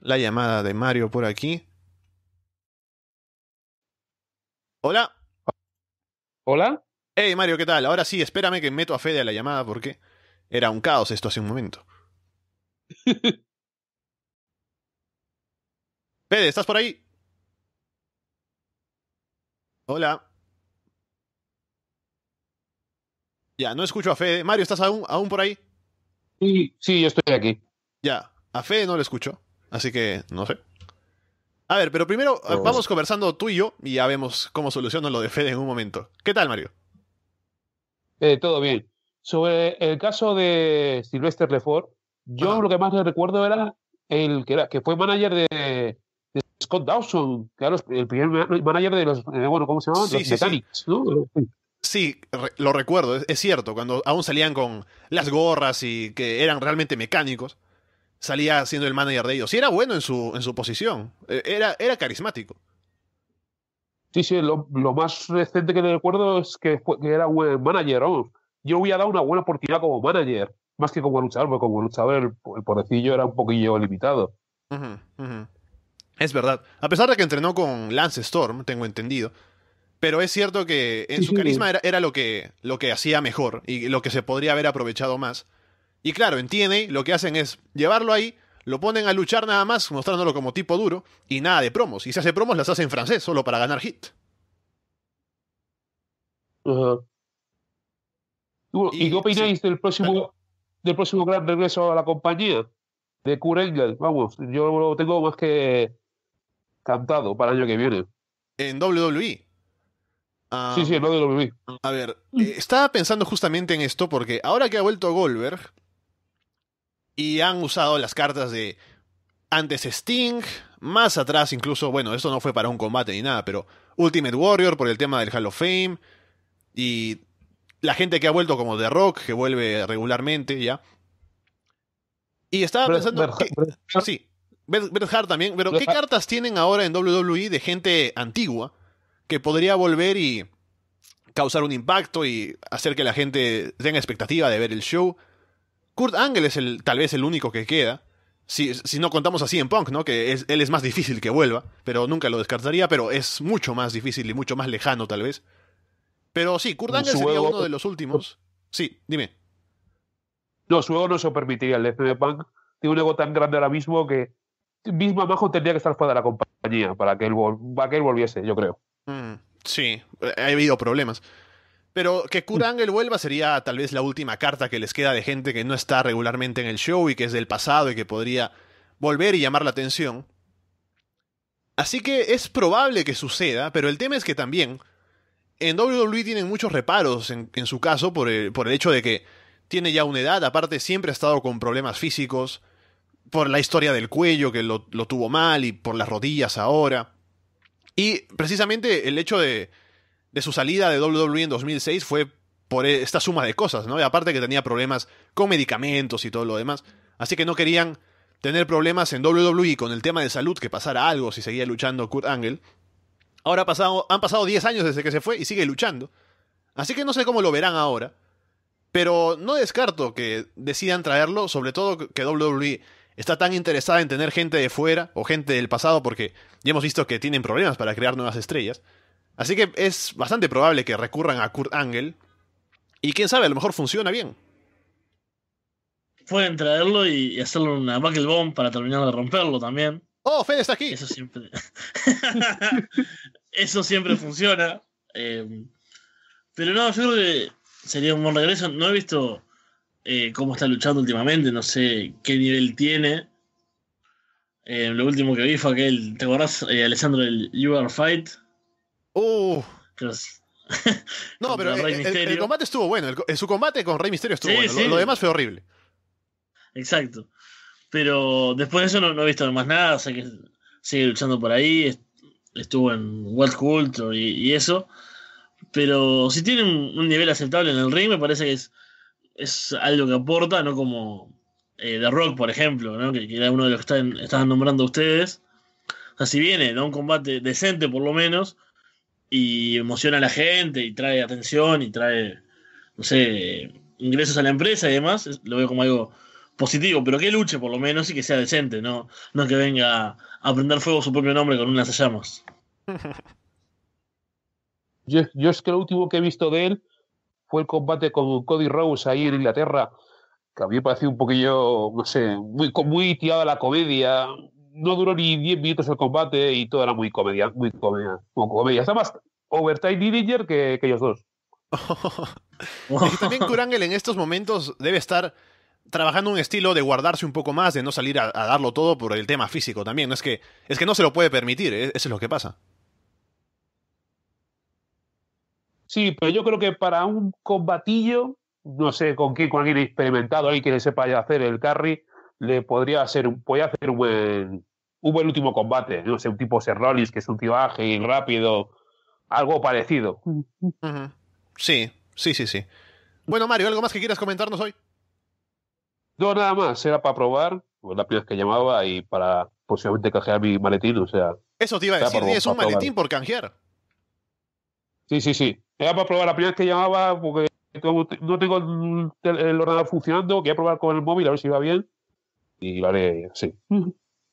la llamada de Mario por aquí? Hola. Hola. Hey Mario, ¿qué tal? Ahora sí, espérame que meto a Fede a la llamada porque era un caos esto hace un momento. Fede, ¿estás por ahí? Hola. Ya, no escucho a Fede. Mario, ¿estás aún, por ahí? Sí, sí, yo estoy aquí. Ya, a Fede no lo escucho, así que no sé. A ver, pero primero ah, pues vamos conversando tú y yo y ya vemos cómo soluciono lo de Fede en un momento. ¿Qué tal, Mario? Eh, todo bien. Sobre el caso de Sylvester Lefort, yo lo que más le recuerdo era el que, fue manager de, Scott Dawson, era el primer manager de los, eh, bueno, ¿cómo se llama? los Sí, lo recuerdo, es, cierto, cuando aún salían con las gorras y que eran realmente mecánicos salía siendo el manager de ellos. Y era bueno en su, en su posición. Eh, era, era carismático. Sí, sí, lo, más reciente que recuerdo es que, que era buen manager. Yo hubiera dado una buena oportunidad como manager, más que como luchador, porque como luchador el, el era un poquillo limitado. Es verdad. A pesar de que entrenó con Lance Storm, tengo entendido. Pero es cierto que en su carisma era, era, lo, que, lo que hacía mejor y lo que se podría haber aprovechado más. Y claro, en TNA lo que hacen es llevarlo ahí, lo ponen a luchar nada más, mostrándolo como tipo duro, y nada de promos. Y si hace promos, las hace en francés, solo para ganar hit. ¿Y, qué opináis del próximo del próximo gran regreso a la compañía? De Kurengel vamos, yo lo tengo más que cantado para el año que viene. En WWE. Ah, sí, sí, en WWE. A ver, eh, estaba pensando justamente en esto porque ahora que ha vuelto Goldberg, y han usado las cartas de antes Sting, más atrás incluso, bueno, esto no fue para un combate ni nada, pero Ultimate Warrior por el tema del Hall of Fame. Y la gente que ha vuelto como The Rock, que vuelve regularmente ya. Y estaba pensando. Bret, sí, Bret Hart también, pero ¿qué cartas tienen ahora en WWE de gente antigua que podría volver y causar un impacto y hacer que la gente tenga expectativa de ver el show? Kurt Angle es el, tal vez el único que queda. Si, no contamos así en Punk, ¿no? Que él es más difícil que vuelva, pero nunca lo descartaría, pero es mucho más difícil y mucho más lejano, tal vez. Pero sí, Kurt Angle sería uno de los últimos. Sí, dime. No, su ego no se permitiría. El de Punk tiene un ego tan grande ahora mismo que mismo abajo tendría que estar fuera de la compañía para que él, que volviese, yo creo. Mm, sí, ha habido problemas. Pero que Kurt Angle vuelva sería tal vez la última carta que les queda de gente que no está regularmente en el show y que es del pasado y que podría volver y llamar la atención. Así que es probable que suceda, pero el tema es que también en WWE tienen muchos reparos en, su caso por el, por el hecho de que tiene ya una edad, aparte siempre ha estado con problemas físicos, por la historia del cuello que lo tuvo mal y por las rodillas ahora. Y precisamente el hecho de, de su salida de WWE en 2006 fue por e, esta suma de cosas, ¿no? Y aparte que tenía problemas con medicamentos y todo lo demás. Así que no querían tener problemas en WWE con el tema de salud, que pasara algo si seguía luchando Kurt Angle. Ahora han pasado 10 años desde que se fue y sigue luchando. Así que no sé cómo lo verán ahora. Pero no descarto que decidan traerlo, sobre todo que WWE está tan interesada en tener gente de fuera o gente del pasado, porque ya hemos visto que tienen problemas para crear nuevas estrellas. Así que es bastante probable que recurran a Kurt Angle. Y quién sabe, a lo mejor funciona bien. Pueden traerlo y hacerle una buckle bomb para terminar de romperlo también. ¡Oh, Fede está aquí! Eso siempre. Eso siempre funciona. Em, pero no, yo creo que sería un buen regreso. No he visto eh, cómo está luchando últimamente, no sé qué nivel tiene. Em, lo último que vi fue aquel, ¿te acordás, eh, Alessandro, del You Are Fight? Uh. no, pero el, combate estuvo bueno. En su combate con Rey Misterio estuvo bueno. Lo, demás fue horrible. Exacto. Pero después de eso no, he visto más nada. O sea que sigue luchando por ahí. Estuvo en World Culture y, eso. Pero si tiene un, nivel aceptable en el ring, me parece que es, es algo que aporta, no como eh, The Rock, por ejemplo, ¿no? que, era uno de los que están, estaban nombrando ustedes. O sea, si viene, da un combate decente por lo menos y emociona a la gente y trae atención y trae, no sé, ingresos a la empresa y demás, lo veo como algo positivo, pero que luche por lo menos y que sea decente, no, no que venga a prender fuego su propio nombre con unas llamas. Yo, yo es que lo último que he visto de él fue el combate con Cody Rose ahí en Inglaterra, que a mí me un poquillo, no sé, muy, muy a la comedia, no duró ni 10 minutos el combate y todo era muy comedia, muy comedia, muy comedia. Está más Overtime Dillinger que, ellos dos. y también Kurangel en estos momentos debe estar trabajando un estilo de guardarse un poco más, de no salir a, darlo todo por el tema físico también. Es que, es que no se lo puede permitir, ¿eh? eso es lo que pasa. Sí, pero yo creo que para un combatillo, no sé con quién, con alguien experimentado, alguien que le sepa hacer el carry, le podría hacer, hacer un buen, un buen último combate. No sé, un tipo Serrolis, que es un tío ágil, rápido, algo parecido. Sí, sí, sí, sí. Bueno, Mario, ¿algo más que quieras comentarnos hoy? No, nada más. Era para probar, la primera vez que llamaba y para posiblemente canjear mi maletín, o sea. Eso te iba a decir, es un maletín por canjear. Sí, sí, sí. Era para probar la primera vez que llamaba porque no tengo el ordenador funcionando, quería probar con el móvil a ver si va bien y lo haré, sí.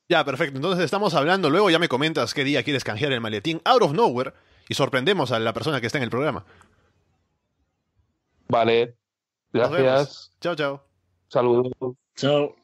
Ya, perfecto. Entonces estamos hablando, luego ya me comentas qué día quieres canjear el maletín out of nowhere y sorprendemos a la persona que está en el programa. Vale. Gracias. Chao, chao. Saludos. Chao.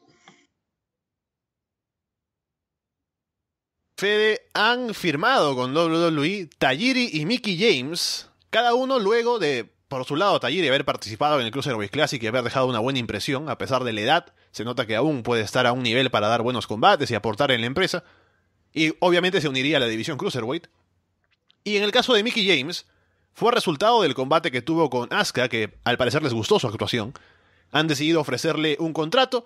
Fede han firmado con WWE Tajiri y Mickey James, cada uno luego de por su lado, y haber participado en el Cruiserweight Classic y haber dejado una buena impresión, a pesar de la edad, se nota que aún puede estar a un nivel para dar buenos combates y aportar en la empresa. Y obviamente se uniría a la división Cruiserweight. Y en el caso de Mickey James, fue resultado del combate que tuvo con Asuka, que al parecer les gustó su actuación. Han decidido ofrecerle un contrato,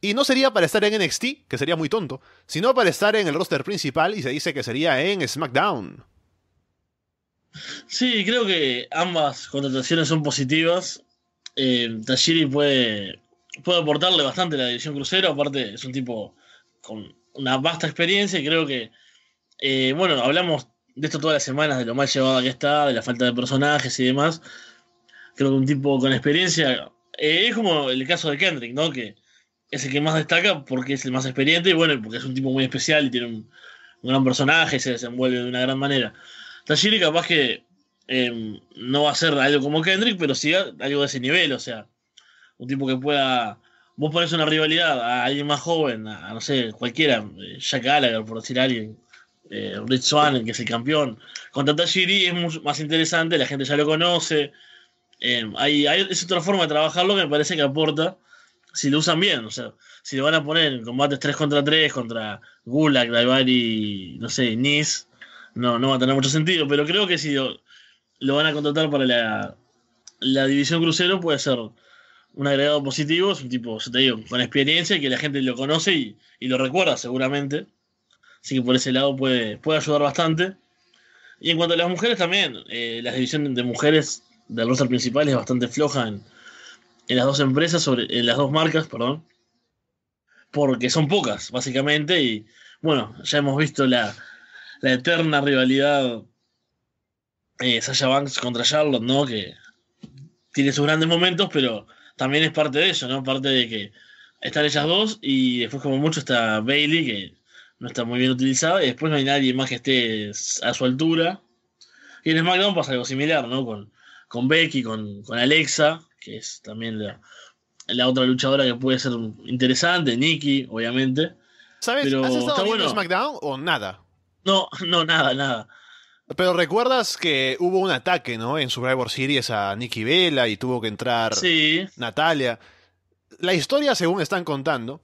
y no sería para estar en NXT, que sería muy tonto, sino para estar en el roster principal y se dice que sería en SmackDown. Sí, creo que ambas contrataciones son positivas. Eh, Tajiri puede, puede aportarle bastante a la división crucero, aparte es un tipo con una vasta experiencia y creo que, eh, bueno, hablamos de esto todas las semanas, de lo mal llevada que está, de la falta de personajes y demás. Creo que un tipo con experiencia eh, es como el caso de Kendrick, ¿no? Que es el que más destaca porque es el más experiente y bueno, porque es un tipo muy especial y tiene un, gran personaje, Y se desenvuelve de una gran manera. Tajiri capaz que em, no va a ser algo como Kendrick, pero sí algo de ese nivel, o sea, un tipo que pueda... Vos pones una rivalidad a alguien más joven, a, no sé, cualquiera, eh, Jack Gallagher, por decir alguien, eh, Rich Swan, que es el campeón, contra Tajiri es más interesante, la gente ya lo conoce, em, hay, es otra forma de trabajarlo que me parece que aporta si lo usan bien, o sea, si lo van a poner en combates 3 contra 3 contra Gulag, Daivari, no sé, Nis, no, no va a tener mucho sentido, pero creo que si lo, van a contratar para la, división crucero puede ser un agregado positivo, es un tipo, se te digo, con experiencia y que la gente lo conoce y, lo recuerda seguramente. Así que por ese lado puede, puede ayudar bastante. Y en cuanto a las mujeres también, eh, la división de mujeres del roster principal es bastante floja en, las dos empresas, sobre, en las dos marcas, perdón. Porque son pocas, básicamente. Y bueno, ya hemos visto la, la eterna rivalidad eh, Sasha Banks contra Charlotte, ¿no? Que tiene sus grandes momentos, pero también es parte de eso, ¿no? Parte de que están ellas dos y después como mucho está Bailey, que no está muy bien utilizada, y después no hay nadie más que esté a su altura. Y en SmackDown pasa algo similar, ¿no? Con, con Becky, con, Alexa, que es también la, otra luchadora que puede ser interesante, Nikki, obviamente. ¿Sabes? estado está bueno. SmackDown o nada? No, no, nada, nada. Pero recuerdas que hubo un ataque, ¿no? En Survivor Series a Nikki Vela y tuvo que entrar Natalia. La historia, según están contando,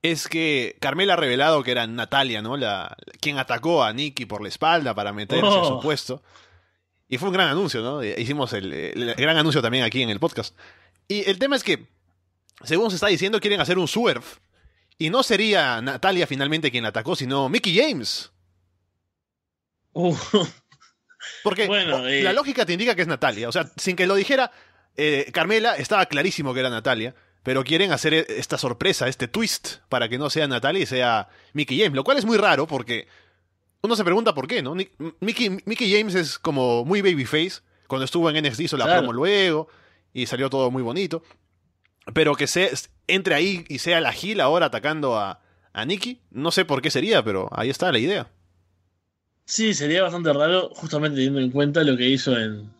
es que Carmela ha revelado que era Natalia, ¿no? La, quien atacó a Nikki por la espalda para meterse en su oh. puesto. Y fue un gran anuncio, ¿no? Eh, hicimos el, gran anuncio también aquí en el podcast. Y el tema es que, según se está diciendo, quieren hacer un surf. Y no sería Natalia finalmente quien la atacó, sino Mickey James. Uh. Porque la lógica te indica que es Natalia. O sea, sin que lo dijera, eh, Carmela estaba clarísimo que era Natalia. Pero quieren hacer e-, esta sorpresa, este twist, para que no sea Natalia y sea Mickey James. Lo cual es muy raro porque uno se pregunta por qué, ¿no? Mickey, Mickey James es como muy babyface. Cuando estuvo en NXT hizo la promo luego y salió todo muy bonito. Pero que se entre ahí y sea la Gil ahora atacando a, a Nikki, no sé por qué sería, pero ahí está la idea. Sí, sería bastante raro, justamente teniendo en cuenta lo que hizo en,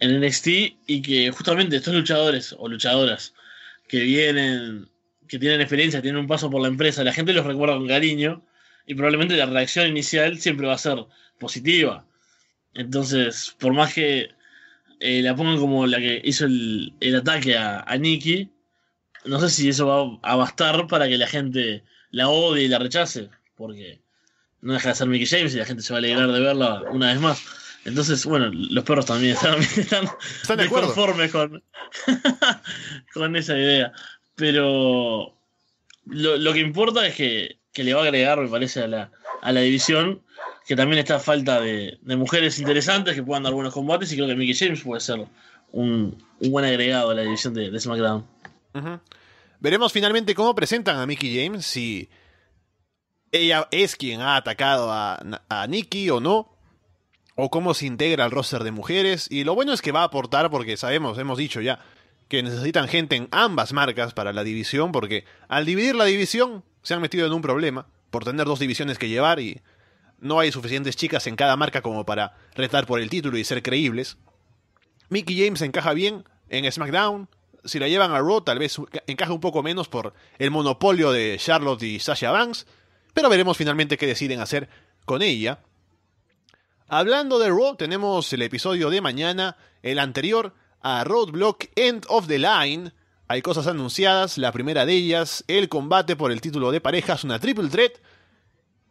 en NXT y que justamente estos luchadores o luchadoras que vienen, que tienen experiencia, tienen un paso por la empresa, la gente los recuerda con cariño y probablemente la reacción inicial siempre va a ser positiva. Entonces, por más que eh, la pongan como la que hizo el, ataque a, a Nikki, no sé si eso va a bastar para que la gente la odie y la rechace, porque no deja de ser Mickey James y la gente se va a alegrar de verla una vez más. Entonces, bueno, los perros también están, están, conformes con, esa idea. Pero lo, que importa es que, le va a agregar, me parece, a la, división, que también está falta de, mujeres interesantes que puedan dar buenos combates y creo que Mickey James puede ser un, buen agregado a la división de, SmackDown. Veremos finalmente cómo presentan a Mickey James, Y ella es quien ha atacado a, a Nikki o no, o cómo se integra al roster de mujeres. Y lo bueno es que va a aportar, porque sabemos, hemos dicho ya, que necesitan gente en ambas marcas para la división, porque al dividir la división se han metido en un problema por tener dos divisiones que llevar y no hay suficientes chicas en cada marca como para retar por el título y ser creíbles. Mickey James encaja bien en SmackDown. Si la llevan a Raw, tal vez encaja un poco menos por el monopolio de Charlotte y Sasha Banks pero veremos finalmente qué deciden hacer con ella. Hablando de Raw, tenemos el episodio de mañana, el anterior a Roadblock End of the Line. Hay cosas anunciadas, la primera de ellas, el combate por el título de parejas, una triple threat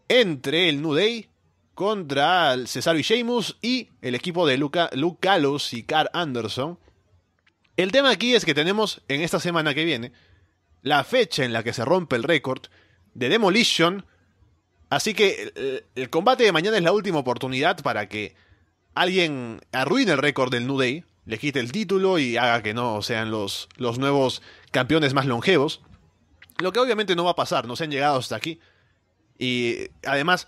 entre el New Day contra Cesaro y Sheamus y el equipo de Luca, Luke Gallows y Carl Anderson. El tema aquí es que tenemos en esta semana que viene la fecha en la que se rompe el récord de Demolition Así que eh, el, combate de mañana es la última oportunidad para que alguien arruine el récord del New Day, le quite el título y haga que no sean los, los nuevos campeones más longevos. Lo que obviamente no va a pasar, no se han llegado hasta aquí. Y además,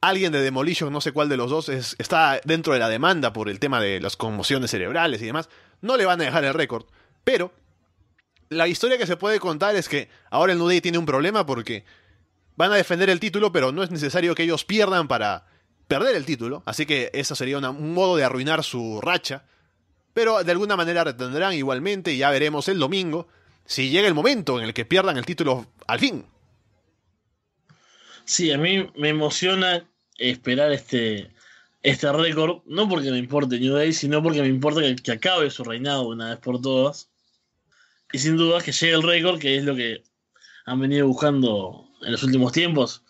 alguien de Demolition, no sé cuál de los dos, es, está dentro de la demanda por el tema de las conmociones cerebrales y demás. No le van a dejar el récord. Pero la historia que se puede contar es que ahora el New Day tiene un problema porque van a defender el título, pero no es necesario que ellos pierdan para perder el título. Así que eso sería un modo de arruinar su racha. Pero de alguna manera retendrán igualmente y ya veremos el domingo si llega el momento en el que pierdan el título al fin. Sí, a mí me emociona esperar este, este récord, no porque me importe New Day, sino porque me importa que, que acabe su reinado una vez por todas. Y sin duda que llegue el récord, que es lo que han venido buscando en los últimos tiempos.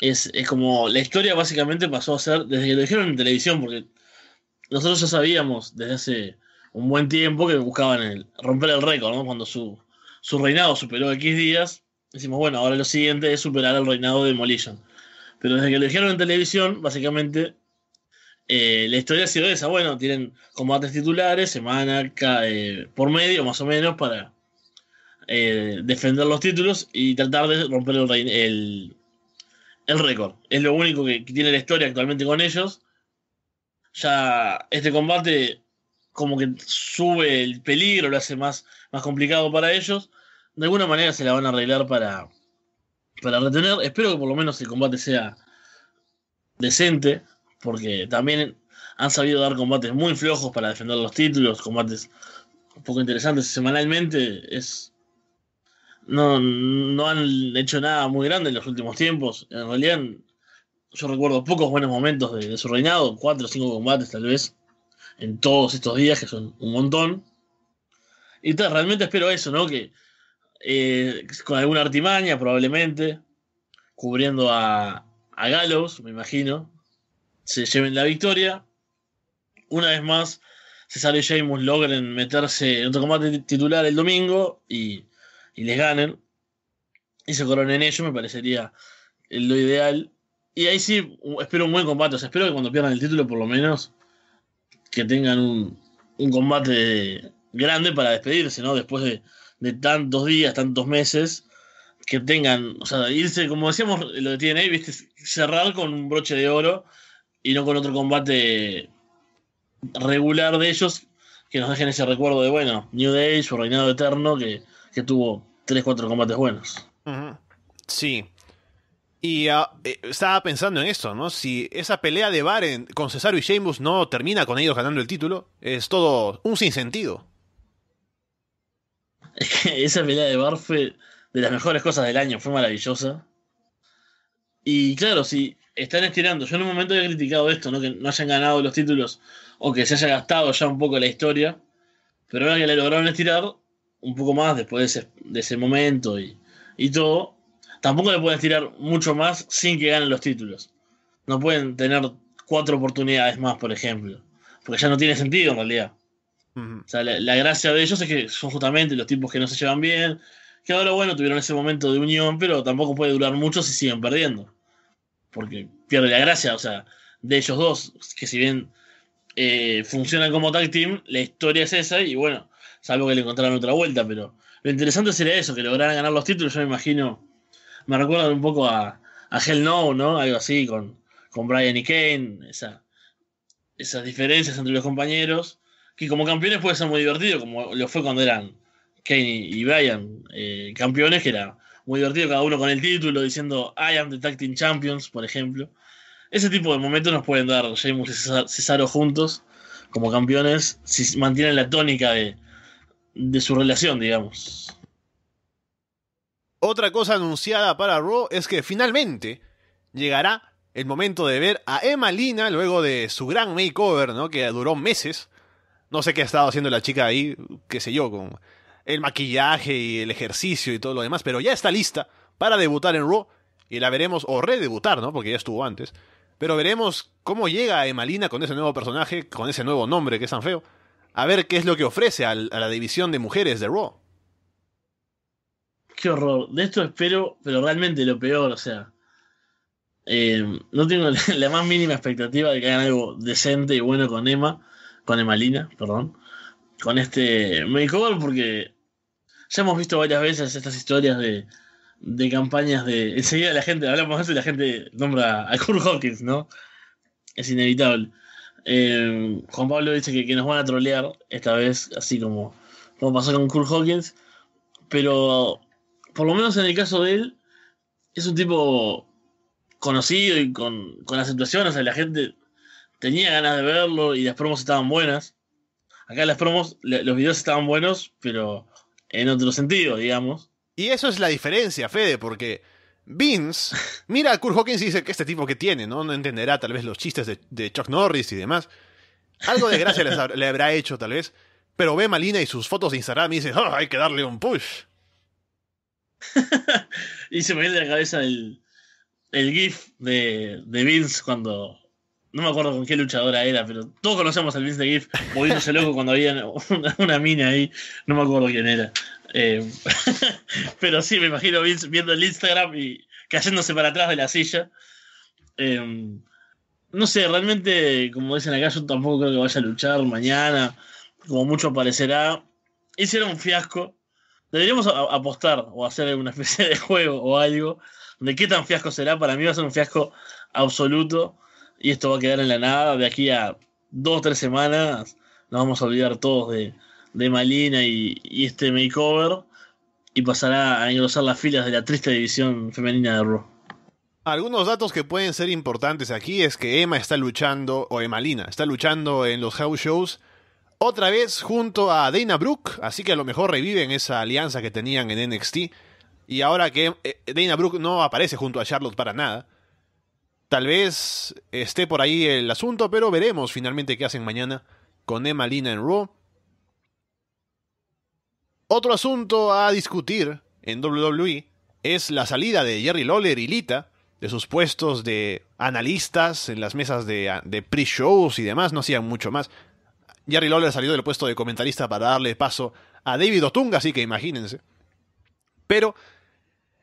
Es, como la historia básicamente pasó a ser, desde que lo dijeron en televisión, porque nosotros ya sabíamos desde hace un buen tiempo que buscaban el, romper el récord, ¿no? Cuando su, su reinado superó X días, decimos, bueno, ahora lo siguiente es superar el reinado de Demolition. Pero desde que lo dijeron en televisión, básicamente eh, la historia ha sido esa. Bueno, tienen combates titulares, semana eh, por medio, más o menos, para eh, defender los títulos y tratar de romper el, el, récord. Es lo único que, tiene la historia actualmente con ellos. Ya este combate como que sube el peligro, lo hace más, más complicado para ellos. De alguna manera se la van a arreglar para, para retener. Espero que por lo menos el combate sea decente, porque también han sabido dar combates muy flojos para defender los títulos, combates poco interesantes semanalmente. Es, no, han hecho nada muy grande en los últimos tiempos. En realidad, yo recuerdo pocos buenos momentos de, su reinado, cuatro o cinco combates tal vez, en todos estos días, que son un montón. Y realmente espero eso, ¿no? Que eh, con alguna artimaña, probablemente, cubriendo a, a Gallows, me imagino, se lleven la victoria. Una vez más, se y James logren meterse en otro combate titular el domingo y y les ganen y se coronen ellos, me parecería lo ideal. Y ahí sí, espero un buen combate. O sea, espero que cuando pierdan el título, por lo menos, que tengan un, un combate grande para despedirse, ¿no? Después de, de, tantos días, tantos meses, que tengan, o sea, irse, como decíamos, lo de TNA, ¿viste? Cerrar con un broche de oro y no con otro combate regular de ellos, que nos dejen ese recuerdo de, bueno, New Day... Su Reinado Eterno, que que tuvo 3, 4 combates buenos. Sí. Y ah, eh, estaba pensando en esto... ¿no? Si esa pelea de Bar con Cesaro y Sheamus no termina con ellos ganando el título, es todo un sinsentido. esa pelea de Bar fue de las mejores cosas del año, fue maravillosa. Y claro, si están estirando, yo en un momento he criticado esto, ¿no? Que no hayan ganado los títulos o que se haya gastado ya un poco la historia. Pero ahora que la lograron estirar, un poco más después de ese, de ese momento y, todo, tampoco le pueden tirar mucho más sin que ganen los títulos. No pueden tener cuatro oportunidades más, por ejemplo, porque ya no tiene sentido en realidad. O sea, la, gracia de ellos es que son justamente los tipos que no se llevan bien, que ahora, bueno, tuvieron ese momento de unión, pero tampoco puede durar mucho si siguen perdiendo. Porque pierde la gracia, o sea, de ellos dos, que si bien eh, funcionan como tag team, la historia es esa y bueno, salvo que le encontraran otra vuelta, pero lo interesante sería eso, que lograran ganar los títulos, yo me imagino, me recuerda un poco a, a Hell No, ¿no? Algo así, con, con Brian y Kane, esa, esas diferencias entre los compañeros, que como campeones puede ser muy divertido, como lo fue cuando eran Kane y Brian eh, campeones, que era muy divertido cada uno con el título, diciendo I am the Tag Champions, por ejemplo. Ese tipo de momentos nos pueden dar James y Cesaro juntos como campeones si mantienen la tónica de, de su relación, digamos. Otra cosa anunciada para Raw es que finalmente llegará el momento de ver a Emma luego de su gran makeover, ¿no? Que duró meses. No sé qué ha estado haciendo la chica ahí, qué sé yo, con el maquillaje y el ejercicio y todo lo demás, pero ya está lista para debutar en Raw y la veremos, o redebutar, ¿no? Porque ya estuvo antes. Pero veremos cómo llega Emalina con ese nuevo personaje, con ese nuevo nombre que es tan feo a ver qué es lo que ofrece a la división de mujeres de Raw. Qué horror. De esto espero, pero realmente lo peor, o sea. Eh, no tengo la, más mínima expectativa de que hagan algo decente y bueno con Emma, con Emalina, perdón, con este makeover, porque ya hemos visto varias veces estas historias de, de campañas de. Enseguida la gente, hablamos de eso y la gente nombra a Kurt Hawkins, ¿no? Es inevitable. Eh, Juan Pablo dice que, nos van a trolear, esta vez, así como, como pasó con Kurt Hawkins. Pero, por lo menos en el caso de él, es un tipo conocido y con, con las situaciones O sea, la gente tenía ganas de verlo y las promos estaban buenas. Acá las promos, los videos estaban buenos, pero en otro sentido, digamos. Y eso es la diferencia, Fede, porque Vince mira a Kurt Hawkins y dice que este tipo que tiene, ¿no? No entenderá tal vez los chistes de, Chuck Norris y demás. Algo de gracia le habrá hecho tal vez. Pero ve a Malina y sus fotos de Instagram y dice, oh, hay que darle un push. y se me viene a la cabeza el, GIF de, de, Vince cuando. No me acuerdo con qué luchadora era, pero todos conocemos al Vince de GIF volviéndose loco cuando había una, una mina ahí. No me acuerdo quién era. Eh, pero sí, me imagino viendo el Instagram y cayéndose para atrás de la silla. Eh, no sé, realmente, como dicen acá, yo tampoco creo que vaya a luchar mañana. Como mucho aparecerá. Hicieron un fiasco. Deberíamos apostar o hacer alguna especie de juego o algo. De qué tan fiasco será. Para mí va a ser un fiasco absoluto. Y esto va a quedar en la nada. De aquí a dos o tres semanas nos vamos a olvidar todos de, de Malina y, este makeover y pasará a engrosar las filas de la triste división femenina de Raw. Algunos datos que pueden ser importantes aquí es que Emma está luchando, o Emalina, eh, está luchando en los house shows otra vez junto a Dana Brooke, así que a lo mejor reviven esa alianza que tenían en NXT. Y ahora que eh, Dana Brooke no aparece junto a Charlotte para nada, tal vez esté por ahí el asunto, pero veremos finalmente qué hacen mañana con Emma Lina en Raw. Otro asunto a discutir en WWE es la salida de Jerry Lawler y Lita de sus puestos de analistas en las mesas de, pre-shows y demás, no hacían mucho más. Jerry Lawler salió del puesto de comentarista para darle paso a David Otunga, así que imagínense. Pero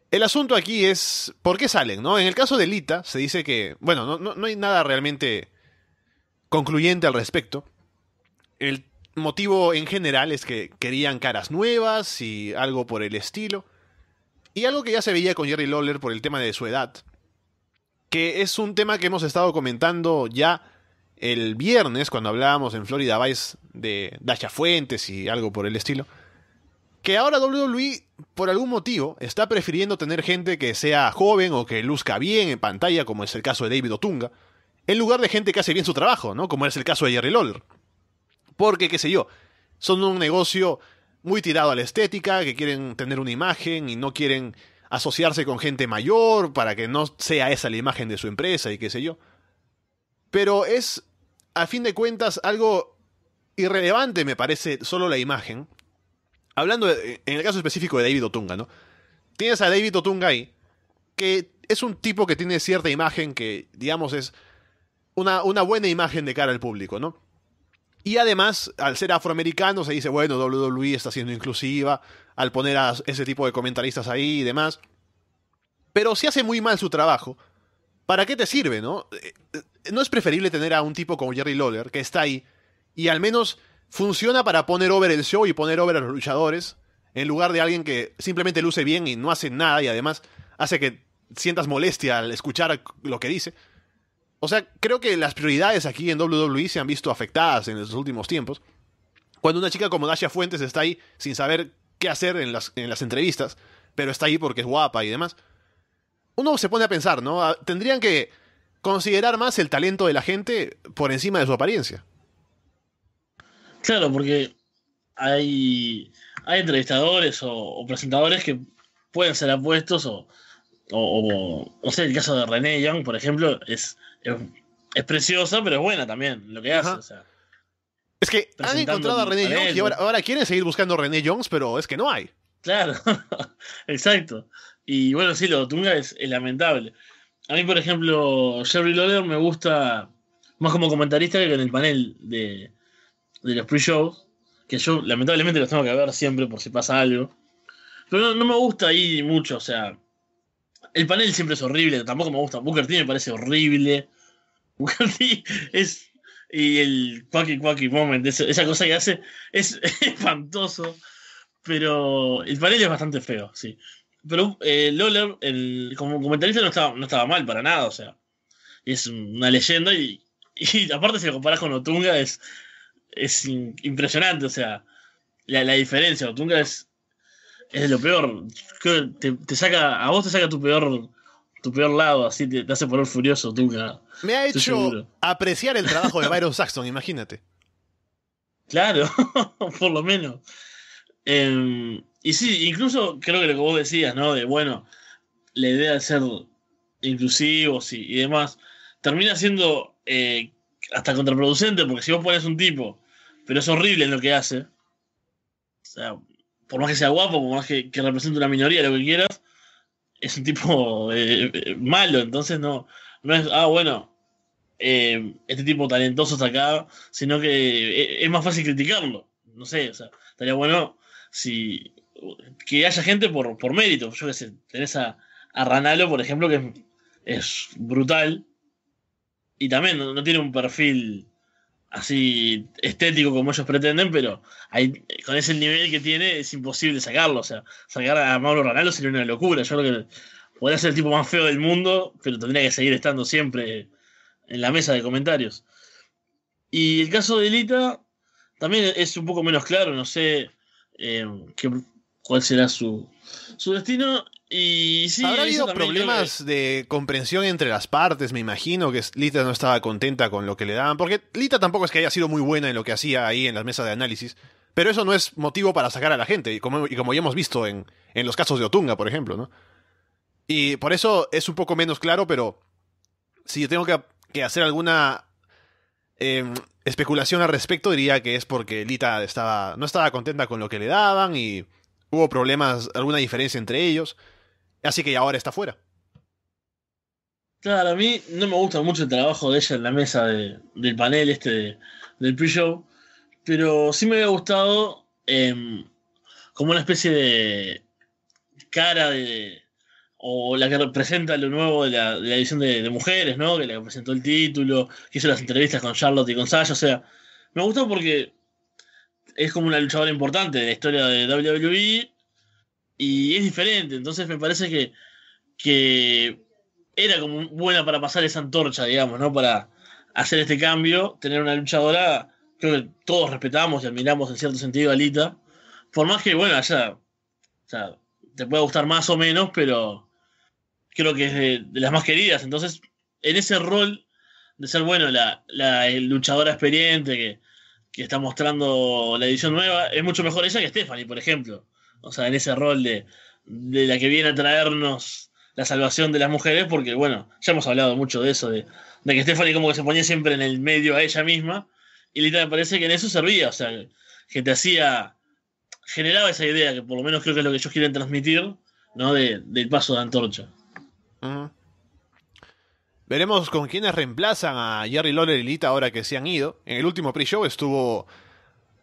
el asunto aquí es por qué salen, ¿no? En el caso de Lita se dice que, bueno, no, no hay nada realmente concluyente al respecto. El motivo en general es que querían caras nuevas y algo por el estilo. Y algo que ya se veía con Jerry Lawler por el tema de su edad, que es un tema que hemos estado comentando ya el viernes cuando hablábamos en Florida Vice de Dasha Fuentes y algo por el estilo, que ahora WWE por algún motivo está prefiriendo tener gente que sea joven o que luzca bien en pantalla, como es el caso de David Otunga, en lugar de gente que hace bien su trabajo, ¿no? Como es el caso de Jerry Lawler. Porque, qué sé yo, son un negocio muy tirado a la estética, que quieren tener una imagen y no quieren asociarse con gente mayor para que no sea esa la imagen de su empresa y qué sé yo. Pero es, a fin de cuentas, algo irrelevante, me parece, solo la imagen. Hablando en el caso específico de David Otunga, ¿no? Tienes a David Otunga ahí, que es un tipo que tiene cierta imagen que, digamos, es una buena imagen de cara al público, ¿no? Y además, al ser afroamericano, se dice, bueno, WWE está siendo inclusiva, al poner a ese tipo de comentaristas ahí y demás. Pero si hace muy mal su trabajo, ¿para qué te sirve, no? Eh, no es preferible tener a un tipo como Jerry Lawler, que está ahí, y al menos funciona para poner over el show y poner over a los luchadores, en lugar de alguien que simplemente luce bien y no hace nada y además hace que sientas molestia al escuchar lo que dice. O sea, creo que las prioridades aquí en WWE se han visto afectadas en estos últimos tiempos. Cuando una chica como Dasha Fuentes está ahí sin saber qué hacer en las, entrevistas, pero está ahí porque es guapa y demás, uno se pone a pensar, ¿no? Ah, tendrían que considerar más el talento de la gente por encima de su apariencia. Claro, porque hay, hay entrevistadores o, presentadores que pueden ser apuestos o, o, o, el caso de René Young, por ejemplo, es es, preciosa, pero es buena también lo que hace. es que han encontrado a René Jones y ahora, ahora, quieren seguir buscando a René Jones, pero es que no hay. Claro, exacto. Y bueno, sí, lo de Tunga es, lamentable. A mí, por ejemplo, Jerry Lawler me gusta más como comentarista que en el panel de, los pre-shows, que yo lamentablemente los tengo que ver siempre por si pasa algo. Pero no, no, me gusta ahí mucho, o sea, el panel siempre es horrible, tampoco me gusta. Booker T me parece horrible es y el quacky quacky moment, esa cosa que hace, es espantoso, pero el panel es bastante feo, sí. Pero eh, el, como comentarista, no estaba, mal para nada, o sea, es una leyenda y, y aparte si lo comparás con Otunga es, es impresionante, o sea, la, la diferencia, Otunga es, es lo peor, te, te saca, a vos te saca tu peor tu peor lado, así te, hace poner furioso, tú Me ha hecho apreciar el trabajo de Byron Saxton, imagínate. Claro, por lo menos. Em, y sí, incluso creo que lo que vos decías, ¿no? De bueno, la idea de ser inclusivos y, demás, termina siendo eh, hasta contraproducente, porque si vos pones un tipo, pero es horrible en lo que hace, o sea, por más que sea guapo, por más que, que represente una minoría, lo que quieras, es un tipo eh, eh, malo, entonces no, es, ah, bueno, eh, este tipo talentoso está acá, sino que es más fácil criticarlo. No sé, o sea, estaría bueno si que haya gente por, por mérito. Yo qué sé, tenés a, Ranalo, por ejemplo, que es, brutal y también no tiene un perfil así estético como ellos pretenden, pero hay, con ese nivel que tiene es imposible sacarlo. O sea, sacar a Mauro Ranaldo sería una locura. Yo creo que podría ser el tipo más feo del mundo, pero tendría que seguir estando siempre en la mesa de comentarios. Y el caso de Lita también es un poco menos claro, no sé eh, qué, cuál será su, su destino. Y sí, Habrá habido problemas de comprensión entre las partes, me imagino, que Lita no estaba contenta con lo que le daban, porque Lita tampoco es que haya sido muy buena en lo que hacía ahí en las mesas de análisis, pero eso no es motivo para sacar a la gente, y como, y como ya hemos visto en, en los casos de Otunga, por ejemplo, ¿no? Y por eso es un poco menos claro, pero si yo tengo que, que hacer alguna em, especulación al respecto, diría que es porque Lita estaba, no estaba contenta con lo que le daban y hubo problemas, alguna diferencia entre ellos. Así que ahora está fuera. Claro, a mí no me gusta mucho el trabajo de ella en la mesa del panel este del pre-show, pero sí me había gustado em, como una especie de cara de, o la que representa lo nuevo de la, edición de, mujeres, ¿no? Que le presentó el título, que hizo las entrevistas con Charlotte y con Sasha. O sea, me gustó porque es como una luchadora importante de la historia de WWE y es diferente, entonces me parece que, era como buena para pasar esa antorcha, digamos, ¿no? Para hacer este cambio, tener una luchadora, creo que todos respetamos y admiramos en cierto sentido a Alita, por más que, bueno, ya o te puede gustar más o menos, pero creo que es de, las más queridas, entonces, en ese rol de ser, bueno, la, la luchadora experiente que, que está mostrando la edición nueva, es mucho mejor ella que Stephanie, por ejemplo o sea, en ese rol de, la que viene a traernos la salvación de las mujeres, porque bueno, ya hemos hablado mucho de eso, de, que Stephanie como que se ponía siempre en el medio a ella misma, y Lita me parece que en eso servía, o sea, que te hacía, generaba esa idea, que por lo menos creo que es lo que ellos quieren transmitir, ¿no? De, del paso de antorcha. Veremos con quiénes reemplazan a Jerry Lawler y Lita ahora que se han ido. En el último pre-show estuvo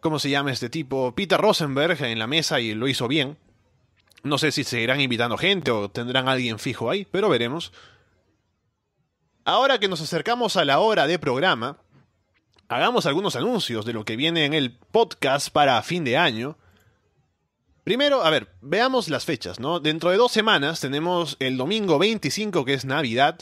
¿cómo se llama este tipo? Peter Rosenberg en la mesa y lo hizo bien. No sé si seguirán invitando gente o tendrán alguien fijo ahí, pero veremos. Ahora que nos acercamos a la hora de programa, hagamos algunos anuncios de lo que viene en el podcast para fin de año. Primero, a ver, veamos las fechas, ¿no? Dentro de dos semanas tenemos el domingo 25, que es Navidad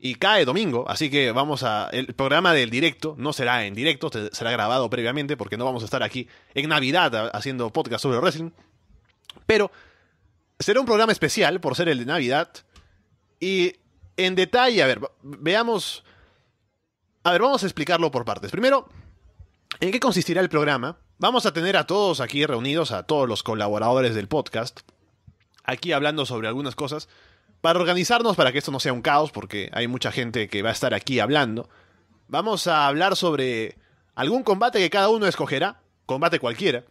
y cae domingo, así que vamos a. El programa del directo no será en directo, será grabado previamente, porque no vamos a estar aquí en Navidad haciendo podcast sobre wrestling. Pero será un programa especial por ser el de Navidad. Y en detalle, a ver, veamos. A ver, vamos a explicarlo por partes. Primero, ¿en qué consistirá el programa? Vamos a tener a todos aquí reunidos, a todos los colaboradores del podcast, aquí hablando sobre algunas cosas para organizarnos, para que esto no sea un caos, porque hay mucha gente que va a estar aquí hablando, vamos a hablar sobre algún combate que cada uno escogerá, combate cualquiera,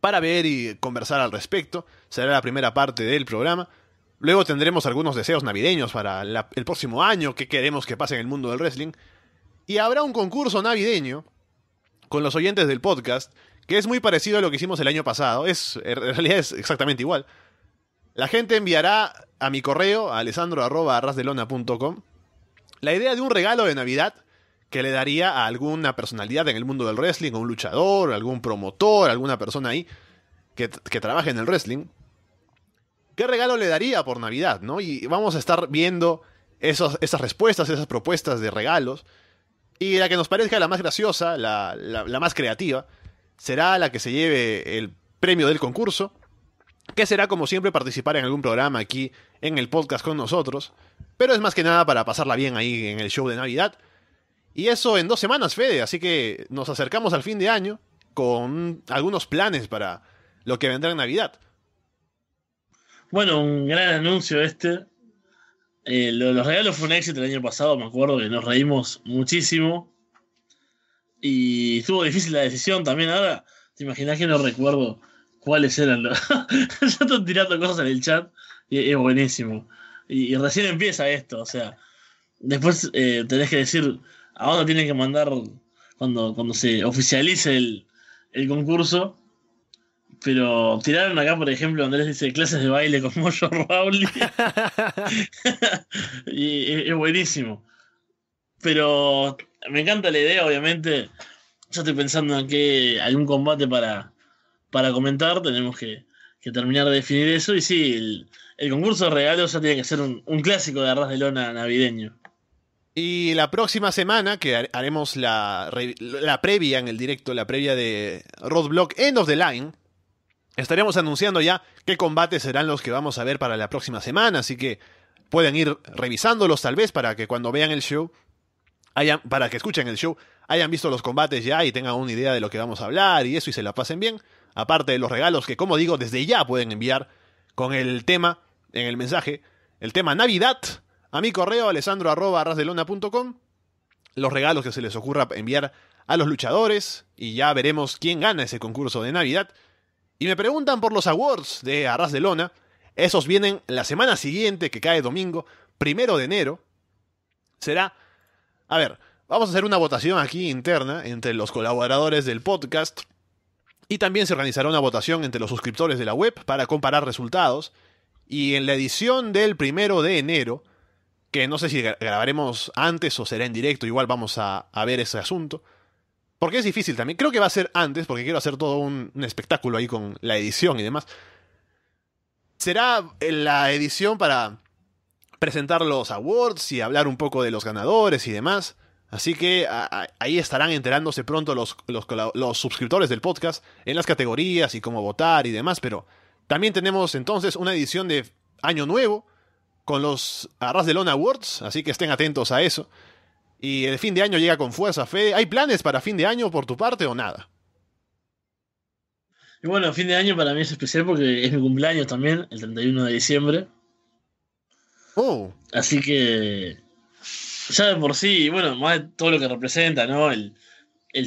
para ver y conversar al respecto. Será la primera parte del programa. Luego tendremos algunos deseos navideños para el próximo año que queremos que pase en el mundo del wrestling. Y habrá un concurso navideño con los oyentes del podcast, que es muy parecido a lo que hicimos el año pasado. Es, en realidad es exactamente igual. La gente enviará a mi correo, a la idea de un regalo de Navidad que le daría a alguna personalidad en el mundo del wrestling, a un luchador, algún promotor, alguna persona ahí que, trabaje en el wrestling. ¿Qué regalo le daría por Navidad? ¿no? Y vamos a estar viendo esas respuestas, esas propuestas de regalos. Y la que nos parezca la más graciosa, la más creativa, será la que se lleve el premio del concurso que será como siempre participar en algún programa aquí en el podcast con nosotros, pero es más que nada para pasarla bien ahí en el show de Navidad. Y eso en dos semanas, Fede, así que nos acercamos al fin de año con algunos planes para lo que vendrá en Navidad. Bueno, un gran anuncio este. Eh, lo los regalos fue un éxito el año pasado, me acuerdo que nos reímos muchísimo. Y estuvo difícil la decisión también ahora. ¿Te imaginas que no recuerdo cuáles eran los. ya están tirando cosas en el chat y es buenísimo. Y, recién empieza esto, o sea. Después eh, tenés que decir Ahora dónde tienen que mandar cuando, cuando se oficialice el, concurso. Pero tiraron acá, por ejemplo, Andrés dice clases de baile con Mojo Raúl. y es, buenísimo. Pero me encanta la idea, obviamente. Yo estoy pensando en que algún combate para para comentar, tenemos que, terminar de definir eso. Y sí, el, concurso de regalos ya tiene que ser un, clásico de Arras de Lona navideño. Y la próxima semana, que haremos la, la, previa en el directo, la previa de Roadblock End of the Line, estaremos anunciando ya qué combates serán los que vamos a ver para la próxima semana. Así que pueden ir revisándolos tal vez para que cuando vean el show para que escuchen el show, hayan visto los combates ya y tengan una idea de lo que vamos a hablar y eso y se la pasen bien. Aparte de los regalos que, como digo, desde ya pueden enviar con el tema en el mensaje, el tema Navidad a mi correo arrasdelona.com Los regalos que se les ocurra enviar a los luchadores y ya veremos quién gana ese concurso de Navidad. Y me preguntan por los awards de Arras de Lona. Esos vienen la semana siguiente, que cae domingo, primero de enero. Será a ver, vamos a hacer una votación aquí interna entre los colaboradores del podcast. Y también se organizará una votación entre los suscriptores de la web para comparar resultados. Y en la edición del primero de enero, que no sé si grabaremos antes o será en directo, igual vamos a, ver ese asunto. Porque es difícil también. Creo que va a ser antes, porque quiero hacer todo un espectáculo ahí con la edición y demás. Será eh, la edición para presentar los awards y hablar un poco de los ganadores y demás. Así que ahí estarán enterándose pronto los, los, los suscriptores del podcast en las categorías y cómo votar y demás. Pero también tenemos entonces una edición de Año Nuevo con los Arras de Lona Awards, así que estén atentos a eso. Y el fin de año llega con fuerza, Fede. ¿Hay planes para fin de año por tu parte o nada? Y bueno, fin de año para mí es especial porque es mi cumpleaños también, el 31 de diciembre. Oh. Así que. Ya de por sí, bueno, más todo lo que representa, ¿no? El,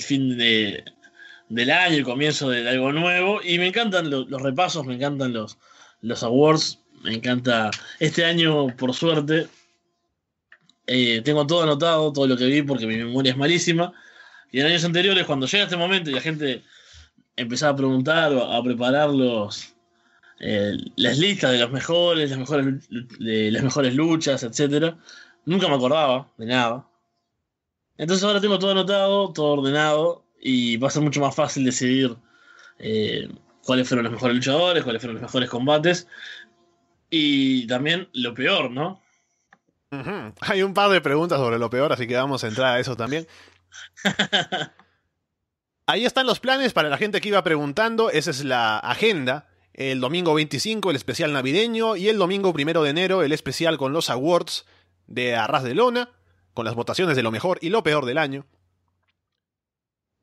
fin de, del año, el comienzo de algo nuevo. Y me encantan los repasos, me encantan los, los awards. Me encanta. Este año, por suerte, eh, tengo todo anotado, todo lo que vi, porque mi memoria es malísima. Y en años anteriores, cuando llega este momento y la gente empezaba a preguntar o a preparar los, eh, las listas de los mejores, las mejores, de las mejores luchas, etc Nunca me acordaba de nada. Entonces ahora tengo todo anotado, todo ordenado, y va a ser mucho más fácil decidir eh, cuáles fueron los mejores luchadores, cuáles fueron los mejores combates, y también lo peor, ¿no? Hay un par de preguntas sobre lo peor, así que vamos a entrar a eso también. Ahí están los planes para la gente que iba preguntando, esa es la agenda el domingo 25 el especial navideño y el domingo primero de enero el especial con los awards de Arras de Lona, con las votaciones de lo mejor y lo peor del año.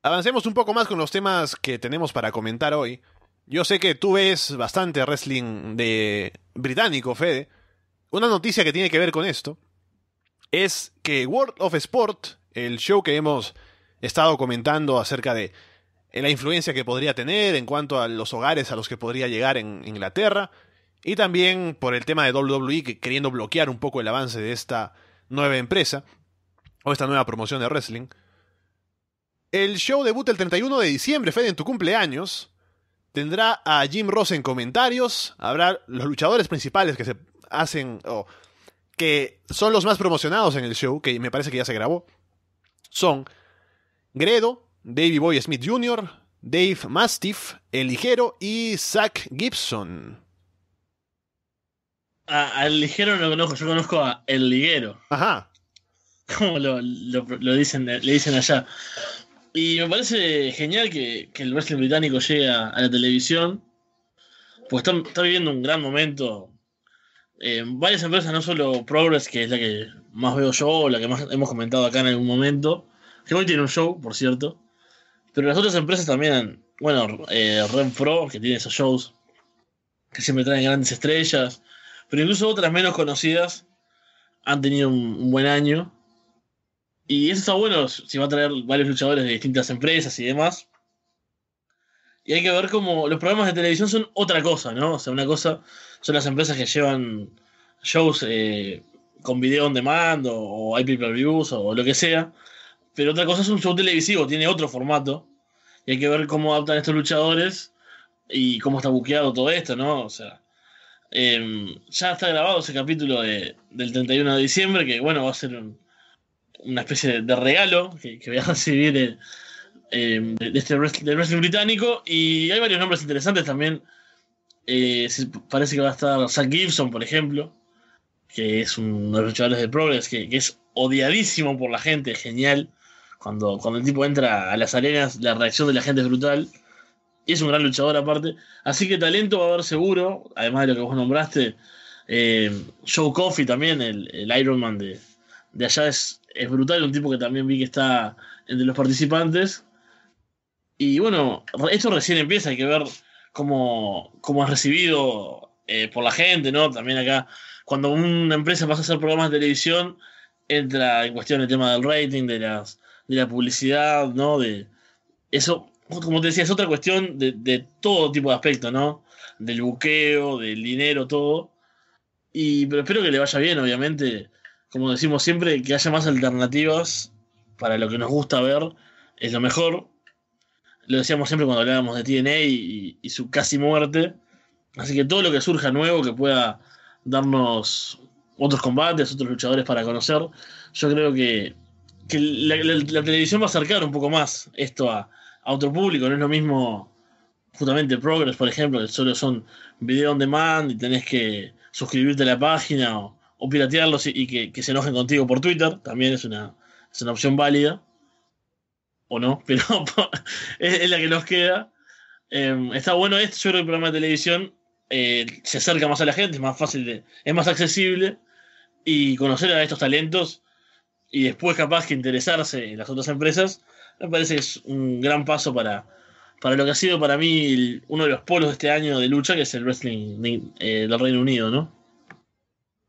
Avancemos un poco más con los temas que tenemos para comentar hoy. Yo sé que tú ves bastante wrestling de británico, Fede. Una noticia que tiene que ver con esto es que World of Sport, el show que hemos estado comentando acerca de eh, la influencia que podría tener en cuanto a los hogares a los que podría llegar en Inglaterra, y también por el tema de WWE queriendo bloquear un poco el avance de esta nueva empresa, o esta nueva promoción de wrestling. El show debuta el 31 de diciembre, Fede, en tu cumpleaños. Tendrá a Jim Ross en comentarios, habrá los luchadores principales que se hacen, o que son los más promocionados en el show, que me parece que ya se grabó, son Gredo, Davey Boy Smith Jr., Dave Mastiff, El Ligero y Zach Gibson. A ah, El Ligero no conozco, yo conozco a El Ligero. Ajá. Como lo, dicen, le dicen allá. Y me parece genial que, el wrestling británico llegue a, la televisión, pues está, viviendo un gran momento. en eh, varias empresas, no solo Progress, que es la que más veo yo, la que más hemos comentado acá en algún momento, que hoy tiene un show, por cierto. Pero las otras empresas también, bueno, eh, Renfro, que tiene esos shows, que siempre traen grandes estrellas, pero incluso otras menos conocidas han tenido un, buen año. Y eso está bueno, si va a traer varios luchadores de distintas empresas y demás. Y hay que ver como los programas de televisión son otra cosa, ¿no? O sea, una cosa son las empresas que llevan shows eh, con video on demand o, hay o lo que sea. Pero otra cosa es un show televisivo, tiene otro formato. Y hay que ver cómo adaptan estos luchadores y cómo está buqueado todo esto, ¿no? O sea, em, ya está grabado ese capítulo de, del 31 de diciembre, que bueno, va a ser una especie de, regalo que, que, voy a recibir de em, este wrestling, del wrestling británico. Y hay varios nombres interesantes también. Eh, parece que va a estar Zack Gibson, por ejemplo, que es uno de los luchadores de Progress, que, que es odiadísimo por la gente, genial. Cuando, el tipo entra a las arenas, la reacción de la gente es brutal. y Es un gran luchador aparte. Así que talento va a haber seguro, además de lo que vos nombraste. Eh, Joe Coffey también, el, el Iron Man de, allá, es, es brutal. Un tipo que también vi que está entre los participantes. Y bueno, esto recién empieza, hay que ver cómo, cómo es recibido eh, por la gente, ¿no? También acá, cuando una empresa pasa a hacer programas de televisión, entra en cuestión el tema del rating, de las de la publicidad, ¿no? De eso, como te decía, es otra cuestión de, todo tipo de aspecto, ¿no? Del buqueo, del dinero, todo. Y, pero espero que le vaya bien, obviamente. Como decimos siempre, que haya más alternativas para lo que nos gusta ver es lo mejor. Lo decíamos siempre cuando hablábamos de TNA y su casi muerte. Así que todo lo que surja nuevo, que pueda darnos otros combates, otros luchadores para conocer, yo creo que la, televisión va a acercar un poco más esto a, otro público. No es lo mismo, justamente, Progress, por ejemplo, que solo son video on demand y tenés que suscribirte a la página o, piratearlos y, que, se enojen contigo por Twitter. También es una, es una opción válida. O no, pero es, la que nos queda. Em, está bueno esto. Yo creo que el programa de televisión eh, se acerca más a la gente, es más fácil, de, es más accesible. Y conocer a estos talentos y después capaz que interesarse en las otras empresas, me parece que es un gran paso para, para lo que ha sido para mí uno de los polos de este año de lucha, que es el wrestling eh, del Reino Unido, ¿no?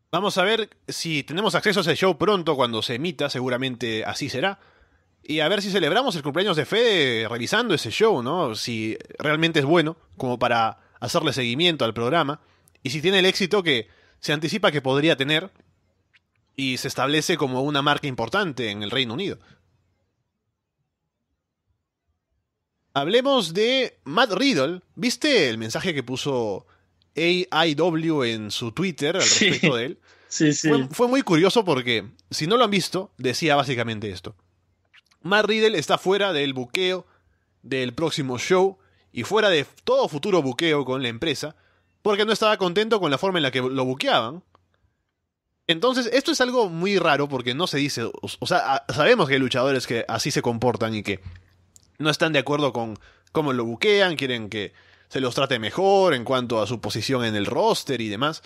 Vamos a ver si tenemos acceso a ese show pronto, cuando se emita, seguramente así será. Y a ver si celebramos el cumpleaños de Fe revisando ese show, ¿no? Si realmente es bueno, como para hacerle seguimiento al programa. Y si tiene el éxito que se anticipa que podría tener, y se establece como una marca importante en el Reino Unido. Hablemos de Matt Riddle. ¿Viste el mensaje que puso AIW en su Twitter al respecto de él? Sí, sí. Fue, fue, muy curioso porque, si no lo han visto, decía básicamente esto. Matt Riddle está fuera del buqueo del próximo show y fuera de todo futuro buqueo con la empresa porque no estaba contento con la forma en la que lo buqueaban entonces, esto es algo muy raro porque no se dice, o, sea, sabemos que hay luchadores que así se comportan y que no están de acuerdo con cómo lo buquean, quieren que se los trate mejor en cuanto a su posición en el roster y demás.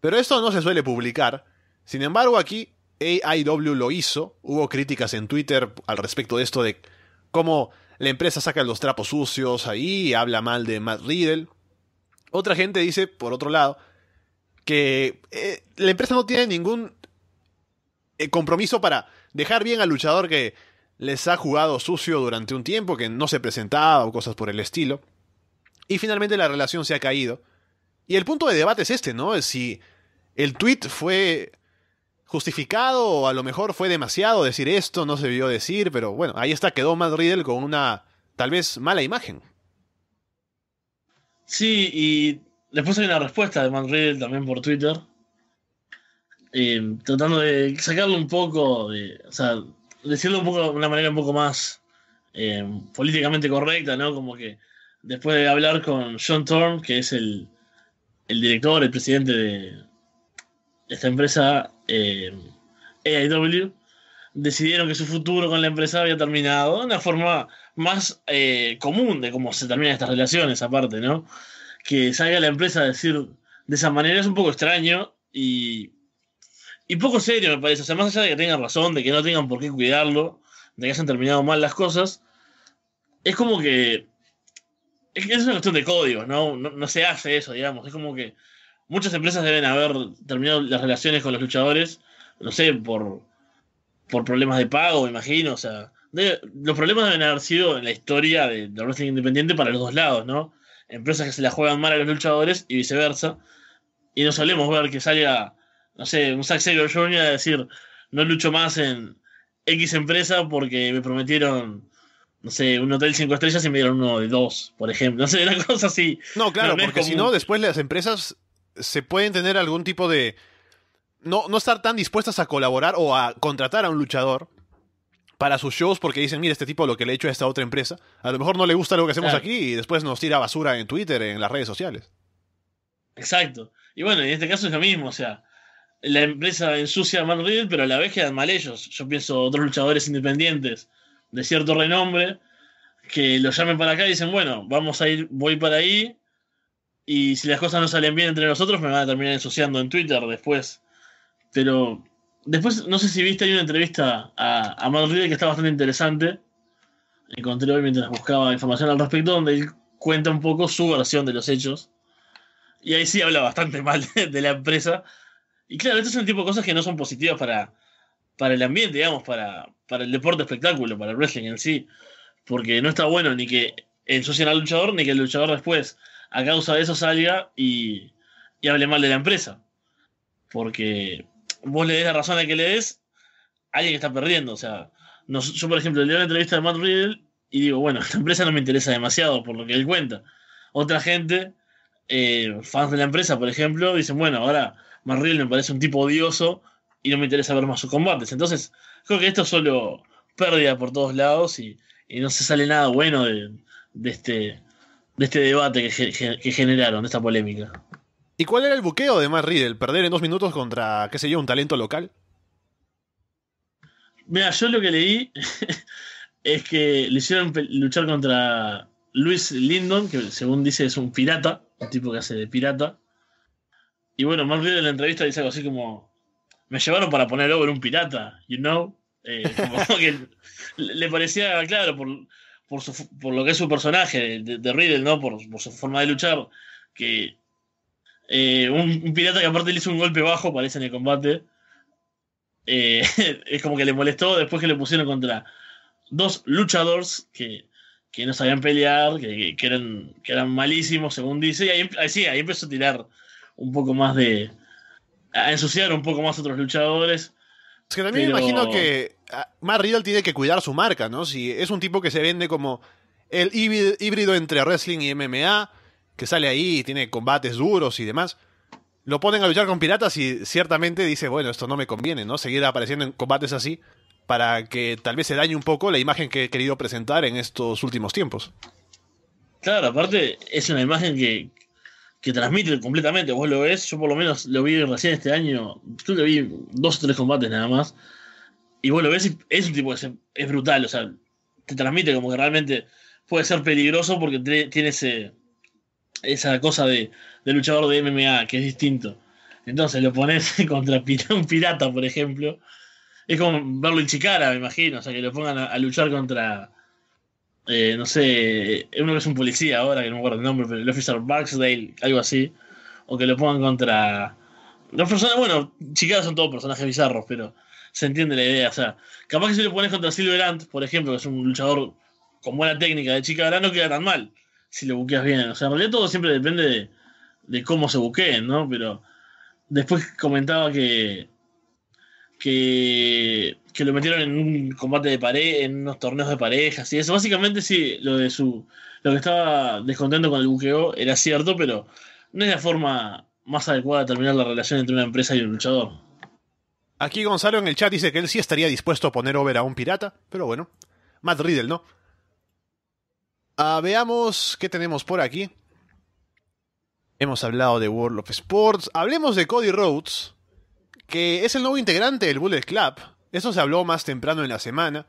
Pero esto no se suele publicar. Sin embargo, aquí AIW lo hizo. Hubo críticas en Twitter al respecto de esto de cómo la empresa saca los trapos sucios ahí y habla mal de Matt Riddle. Otra gente dice, por otro lado, que eh, la empresa no tiene ningún eh, compromiso para dejar bien al luchador que les ha jugado sucio durante un tiempo, que no se presentaba o cosas por el estilo. Y finalmente la relación se ha caído. Y el punto de debate es este, ¿no? Es si el tweet fue justificado o a lo mejor fue demasiado decir esto, no se vio decir, pero bueno, ahí está, quedó Matt Riddle con una tal vez mala imagen. Sí, y Después hay una respuesta de Matt Riddle también por Twitter. tratando de sacarlo un poco, de, o sea, decirlo un poco, de una manera un poco más eh, políticamente correcta, ¿no? Como que después de hablar con John Thorne, que es el, director, el presidente de esta empresa, eh, AIW, decidieron que su futuro con la empresa había terminado de una forma más eh, común de cómo se terminan estas relaciones, aparte, ¿no? que salga la empresa a decir de esa manera es un poco extraño y, y poco serio, me parece. O sea, más allá de que tengan razón, de que no tengan por qué cuidarlo, de que hayan terminado mal las cosas, es como que. Es, que es una cuestión de código, ¿no? ¿no? se hace eso, digamos. Es como que muchas empresas deben haber terminado las relaciones con los luchadores, no sé, por, por problemas de pago, me imagino. O sea, los problemas deben haber sido en la historia de, la wrestling independiente para los dos lados, ¿no? empresas que se la juegan mal a los luchadores y viceversa. Y no solemos ver que salga, no sé, un Zack Jr. a decir, no lucho más en X empresa porque me prometieron, no sé, un hotel cinco estrellas y me dieron uno de dos, por ejemplo. No sé, la cosa así. No, claro, porque si no, después las empresas se pueden tener algún tipo de... No, no estar tan dispuestas a colaborar o a contratar a un luchador para sus shows porque dicen, mira, este tipo lo que le he hecho a esta otra empresa, a lo mejor no le gusta lo que hacemos aquí y después nos tira basura en Twitter, en las redes sociales. Exacto. Y bueno, en este caso es lo mismo, o sea, la empresa ensucia a Man Riddle, pero a la vez quedan mal ellos. Yo pienso otros luchadores independientes de cierto renombre que lo llamen para acá y dicen, bueno, vamos a ir, voy para ahí y si las cosas no salen bien entre nosotros me van a terminar ensuciando en Twitter después. Pero Después, no sé si viste, hay una entrevista a, a que está bastante interesante. Encontré hoy mientras buscaba información al respecto, donde él cuenta un poco su versión de los hechos. Y ahí sí habla bastante mal de la empresa. Y claro, estos es un tipo de cosas que no son positivas para, para el ambiente, digamos, para, para el deporte espectáculo, para el wrestling en sí. Porque no está bueno ni que ensucien al luchador, ni que el luchador después, a causa de eso, salga y, y hable mal de la empresa. Porque vos le des la razón a que le des, alguien que está perdiendo. O sea, yo, por ejemplo, le la entrevista de Matt Riddle y digo, bueno, esta empresa no me interesa demasiado por lo que él cuenta. Otra gente, eh, fans de la empresa, por ejemplo, dicen, bueno, ahora Matt Riddle me parece un tipo odioso y no me interesa ver más sus combates. Entonces, creo que esto es solo pérdida por todos lados y, no se sale nada bueno de, este, de este debate que, que generaron, de esta polémica. ¿Y cuál era el buqueo de Matt Riddle? ¿Perder en dos minutos contra, qué sé yo, un talento local? Mira, yo lo que leí es que le hicieron luchar contra Luis Lindon, que según dice es un pirata, un tipo que hace de pirata. Y bueno, Matt Riddle en la entrevista dice algo así como: Me llevaron para poner over un pirata, you know. Eh, como que le parecía claro por, lo que es su personaje de, Riddle, ¿no? por su forma de luchar, que eh, un, pirata que aparte le hizo un golpe bajo, parece en el combate. Eh, es como que le molestó después que le pusieron contra dos luchadores que, no sabían pelear, que, eran, que eran malísimos, según dice. Y ahí, sí, ahí empezó a tirar un poco más de. a ensuciar un poco más a otros luchadores. Es que también me imagino que ah, Matt Riddle tiene que cuidar su marca, ¿no? Si es un tipo que se vende como el híbrido entre wrestling y MMA que sale ahí tiene combates duros y demás, lo ponen a luchar con piratas y ciertamente dice, bueno, esto no me conviene, ¿no? Seguir apareciendo en combates así para que tal vez se dañe un poco la imagen que he querido presentar en estos últimos tiempos. Claro, aparte es una imagen que, que transmite completamente, vos lo ves, yo por lo menos lo vi recién este año, Yo lo vi dos o tres combates nada más, y vos lo ves y es un tipo que es brutal, o sea, te transmite como que realmente puede ser peligroso porque tiene ese esa cosa de, luchador de MMA, que es distinto. Entonces lo pones contra un pirata, por ejemplo. Es como verlo en Chicara, me imagino. O sea, que lo pongan a, luchar contra, eh, no sé, uno que es un policía ahora, que no me acuerdo el nombre, pero el Officer Baxdale, algo así. O que lo pongan contra... Los personajes, bueno, Chicara son todos personajes bizarros, pero se entiende la idea. O sea, capaz que si lo pones contra Silver por ejemplo, que es un luchador con buena técnica de Chicara, no queda tan mal si lo buqueas bien. O sea, en realidad todo siempre depende de, cómo se buqueen, ¿no? Pero después comentaba que, que, que lo metieron en un combate de pared, en unos torneos de parejas y eso. Básicamente sí, lo de su lo que estaba descontento con el buqueo era cierto, pero no es la forma más adecuada de terminar la relación entre una empresa y un luchador. Aquí Gonzalo en el chat dice que él sí estaría dispuesto a poner over a un pirata, pero bueno, Matt Riddle no. Ah, veamos qué tenemos por aquí. Hemos hablado de World of Sports. Hablemos de Cody Rhodes, que es el nuevo integrante del Bullet Club. Eso se habló más temprano en la semana,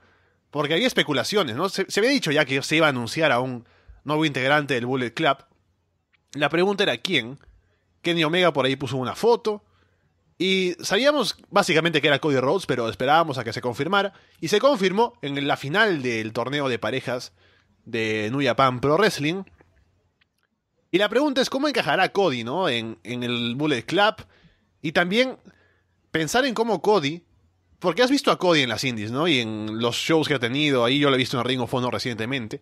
porque había especulaciones, ¿no? Se, se había dicho ya que se iba a anunciar a un nuevo integrante del Bullet Club. La pregunta era quién. Kenny Omega por ahí puso una foto. Y sabíamos básicamente que era Cody Rhodes, pero esperábamos a que se confirmara. Y se confirmó en la final del torneo de parejas de New Japan Pro Wrestling. Y la pregunta es cómo encajará Cody, ¿no? En, el Bullet Club. Y también pensar en cómo Cody. Porque has visto a Cody en las indies, ¿no? Y en los shows que ha tenido. Ahí yo lo he visto en Ring of Honor recientemente.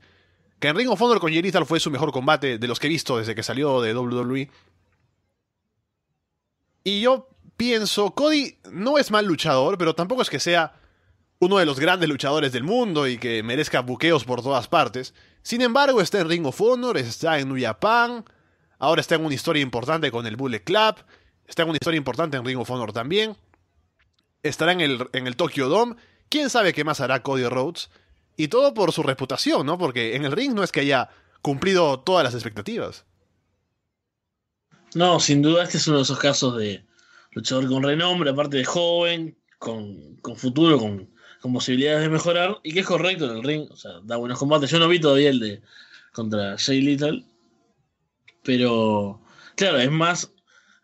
Que en Ring of Honor con Jerry fue su mejor combate de los que he visto desde que salió de WWE. Y yo pienso, Cody no es mal luchador, pero tampoco es que sea uno de los grandes luchadores del mundo y que merezca buqueos por todas partes. Sin embargo, está en Ring of Honor, está en New Japan, ahora está en una historia importante con el Bullet Club, está en una historia importante en Ring of Honor también, estará en el, Tokyo Dome, quién sabe qué más hará Cody Rhodes, y todo por su reputación, ¿no? Porque en el ring no es que haya cumplido todas las expectativas. No, sin duda este es uno de esos casos de luchador con renombre, aparte de joven, con futuro, con, con posibilidades de mejorar y que es correcto en el ring, o sea, da buenos combates. Yo no vi todavía el de contra Jay Little, pero claro, es más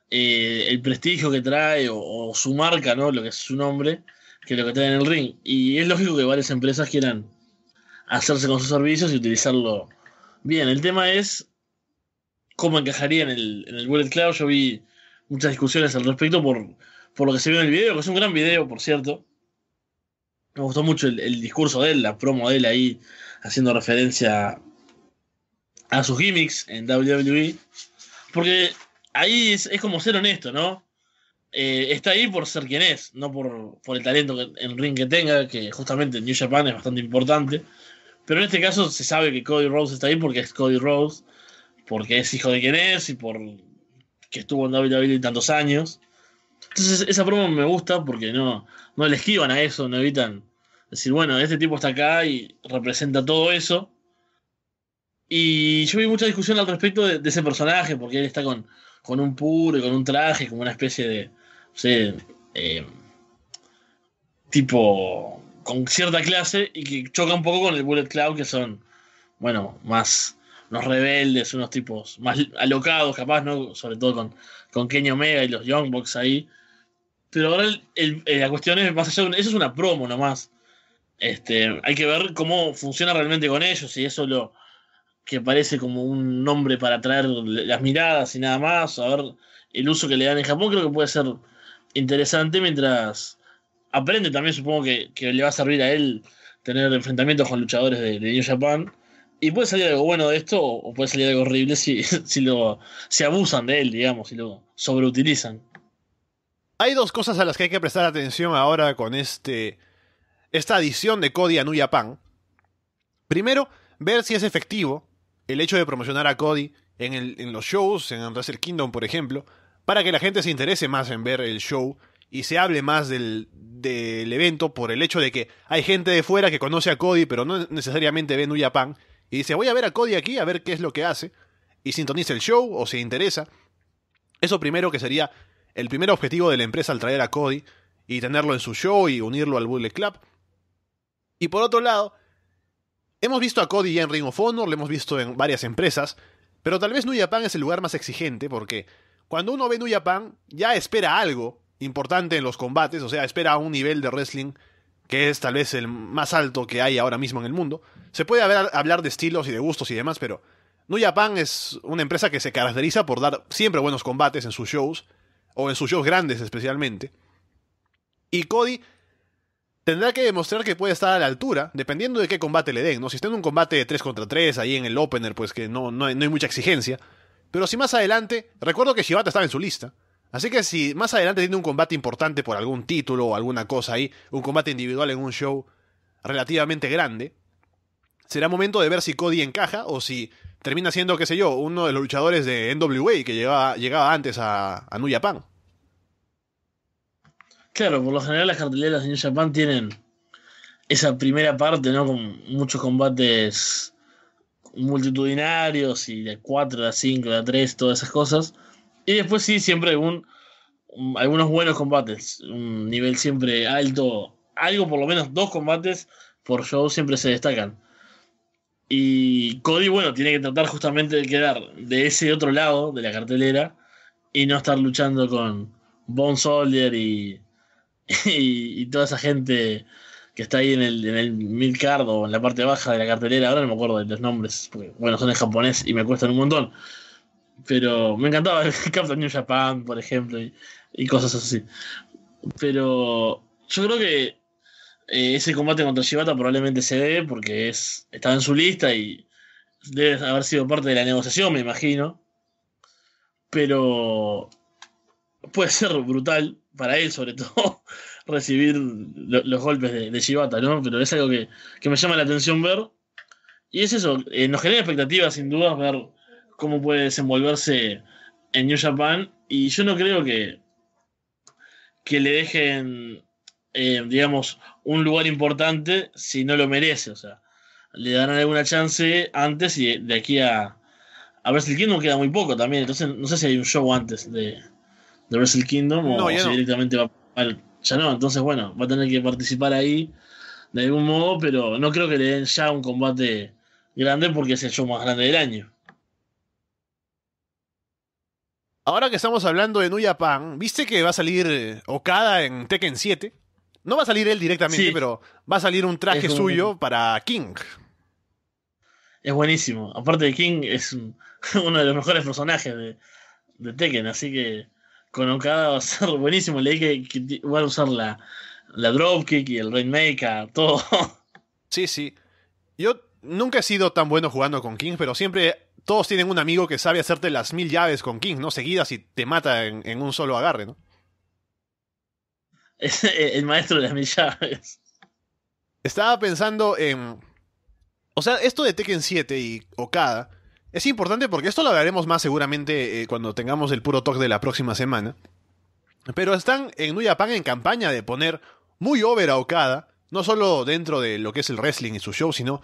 eh, el prestigio que trae o, su marca, ¿no? Lo que es su nombre, que lo que trae en el ring. Y es lógico que varias empresas quieran hacerse con sus servicios y utilizarlo bien. El tema es cómo encajaría en el, en el Bullet Cloud... Yo vi muchas discusiones al respecto por, por lo que se vio en el video, que es un gran video, por cierto me gustó mucho el, discurso de él, la promo de él ahí haciendo referencia a sus gimmicks en WWE. Porque ahí es, como ser honesto, ¿no? Eh, está ahí por ser quien es, no por, el talento que, en ring que tenga, que justamente en New Japan es bastante importante. Pero en este caso se sabe que Cody Rose está ahí porque es Cody Rose, porque es hijo de quien es y por que estuvo en WWE tantos años. Entonces esa prueba me gusta porque no, no le esquivan a eso, no evitan decir, bueno, este tipo está acá y representa todo eso. Y yo vi mucha discusión al respecto de, ese personaje, porque él está con, con un puro y con un traje, como una especie de, no sé, eh, tipo con cierta clase y que choca un poco con el Bullet Cloud, que son, bueno, más unos rebeldes, unos tipos más alocados, capaz, ¿no? Sobre todo con, con Kenny Omega y los Young Bucks ahí. Pero ahora eh, la cuestión es, más allá eso es una promo nomás. Este, hay que ver cómo funciona realmente con ellos, si eso lo que parece como un nombre para atraer las miradas y nada más, a ver el uso que le dan en Japón, creo que puede ser interesante mientras aprende también, supongo que, le va a servir a él tener enfrentamientos con luchadores de, de New Japan y puede salir algo bueno de esto o puede salir algo horrible si, si lo abusan de él, digamos, si lo sobreutilizan. Hay dos cosas a las que hay que prestar atención ahora con este esta adición de Cody a Nuya Pan. Primero, ver si es efectivo el hecho de promocionar a Cody en, el, en los shows, en Wrestle Kingdom, por ejemplo, para que la gente se interese más en ver el show y se hable más del, del evento por el hecho de que hay gente de fuera que conoce a Cody, pero no necesariamente ve Nuya Pan y dice, voy a ver a Cody aquí, a ver qué es lo que hace, y sintoniza el show o se interesa. Eso primero que sería el primer objetivo de la empresa al traer a Cody y tenerlo en su show y unirlo al Bullet Club. Y por otro lado, hemos visto a Cody ya en Ring of Honor, lo hemos visto en varias empresas, pero tal vez New Japan es el lugar más exigente porque cuando uno ve New Japan ya espera algo importante en los combates, o sea, espera un nivel de wrestling que es tal vez el más alto que hay ahora mismo en el mundo. Se puede hablar de estilos y de gustos y demás, pero New Japan es una empresa que se caracteriza por dar siempre buenos combates en sus shows, o en sus shows grandes especialmente. Y Cody tendrá que demostrar que puede estar a la altura, dependiendo de qué combate le den, ¿no? Si está en un combate de 3 contra 3, ahí en el opener, pues que no, no, hay, no hay mucha exigencia. Pero si más adelante, recuerdo que Shibata estaba en su lista. Así que si más adelante tiene un combate importante por algún título o alguna cosa ahí, un combate individual en un show relativamente grande, será momento de ver si Cody encaja o si termina siendo, qué sé yo, uno de los luchadores de NWA que llegaba, antes a, a New Japan. Claro, por lo general las carteleras de New Japan tienen esa primera parte, ¿no? Con muchos combates multitudinarios y de 4 a 5, de 3, todas esas cosas y después sí, siempre un, algunos buenos combates, un nivel siempre alto, algo por lo menos dos combates por show siempre se destacan. Y Cody, bueno, tiene que tratar justamente de quedar de ese otro lado de la cartelera y no estar luchando con Bone Soldier y, y, toda esa gente que está ahí en el, en el midcard o en la parte baja de la cartelera. Ahora no me acuerdo de los nombres, porque bueno, son en japonés y me cuestan un montón. Pero me encantaba el Captain New Japan, por ejemplo, y, cosas así. Pero yo creo que eh, ese combate contra Shibata probablemente se dé porque es, estaba en su lista y debe haber sido parte de la negociación, me imagino. Pero puede ser brutal para él, sobre todo, recibir los golpes de, Shibata, ¿no? Pero es algo que, me llama la atención ver. Y es eso, eh, nos genera expectativas, sin duda, ver cómo puede desenvolverse en New Japan. Y yo no creo que, que le dejen, eh, digamos, un lugar importante si no lo merece. O sea, le darán alguna chance antes y de aquí a, a Wrestle Kingdom queda muy poco también. Entonces, no sé si hay un show antes de, de Wrestle Kingdom o si directamente va al. Ya no, entonces, bueno, va a tener que participar ahí de algún modo, pero no creo que le den ya un combate grande porque es el show más grande del año. Ahora que estamos hablando de Nuya Pan, ¿viste que va a salir eh, Okada en Tekken 7? No va a salir él directamente, pero va a salir un traje suyo para King. Es buenísimo. Aparte de King, es uno de los mejores personajes de, Tekken, así que con Okada va a ser buenísimo. Le dije que iba a usar la, la Dropkick y el Rainmaker, todo. Sí, sí. Yo nunca he sido tan bueno jugando con King, pero siempre todos tienen un amigo que sabe hacerte las mil llaves con King, ¿no? Seguidas y te mata en, un solo agarre, ¿no? Es el maestro de las mil llaves. Estaba pensando en. O sea, esto de Tekken 7 y Okada es importante porque esto lo hablaremos más seguramente eh, cuando tengamos el puro talk de la próxima semana. Pero están en muy Japan en campaña de poner muy over a Okada, no solo dentro de lo que es el wrestling y su show, sino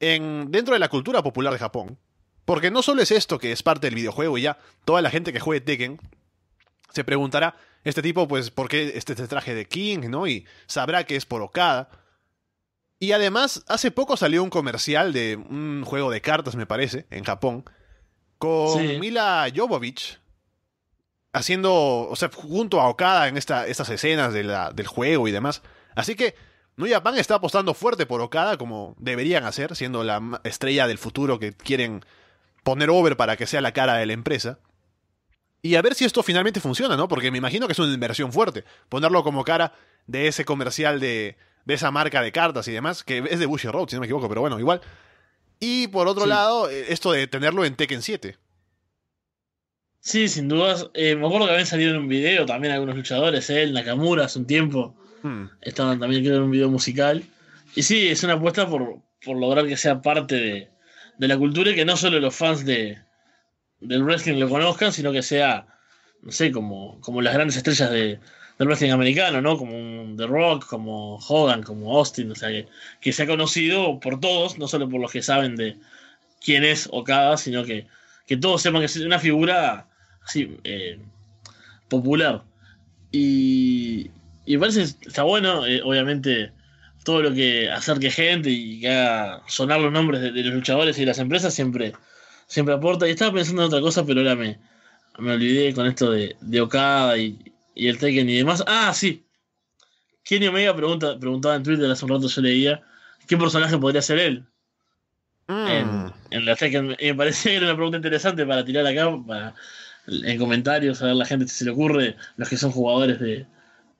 en, dentro de la cultura popular de Japón. Porque no solo es esto que es parte del videojuego y ya toda la gente que juegue Tekken se preguntará, este tipo, pues, ¿por qué este, este, traje de King, no? Y sabrá que es por Okada. Y además, hace poco salió un comercial de un juego de cartas, me parece, en Japón, con Mila Jovovich haciendo, o sea, junto a Okada en estas escenas del juego y demás. Así que New está apostando fuerte por Okada, como deberían hacer, siendo la estrella del futuro que quieren poner over para que sea la cara de la empresa. Y a ver si esto finalmente funciona, ¿no? Porque me imagino que es una inversión fuerte. Ponerlo como cara de ese comercial de, de esa marca de cartas y demás, que es de Bushy Road, si no me equivoco, pero bueno, igual. Y por otro lado, eh, esto de tenerlo en Tekken 7. Sí, sin dudas. Eh, me acuerdo que habían salido en un video también algunos luchadores, él eh, Nakamura hace un tiempo. Hmm. Estaban también creo en un video musical. Y sí, es una apuesta por, por lograr que sea parte de, de la cultura y que no solo los fans de, del wrestling lo conozcan, sino que sea, no sé, como, como las grandes estrellas de, del wrestling americano, ¿no? Como un The Rock, como Hogan, como Austin, o sea, que, sea conocido por todos, no solo por los que saben de quién es Okada, sino que, que todos sepan que es una figura así eh, popular. Y, y me parece que está bueno, eh, obviamente todo lo que acerque gente y que haga sonar los nombres de, los luchadores y de las empresas siempre, siempre aporta. Y estaba pensando en otra cosa, pero ahora me, me olvidé con esto de, de Okada y, el Tekken y demás. Ah, sí. Kenny Omega pregunta, preguntaba en Twitter hace un rato, yo leía, ¿qué personaje podría ser él? Mm. En, la Tekken. Y me parecía que era una pregunta interesante para tirar acá, para, en comentarios, a ver la gente si se le ocurre, los que son jugadores de...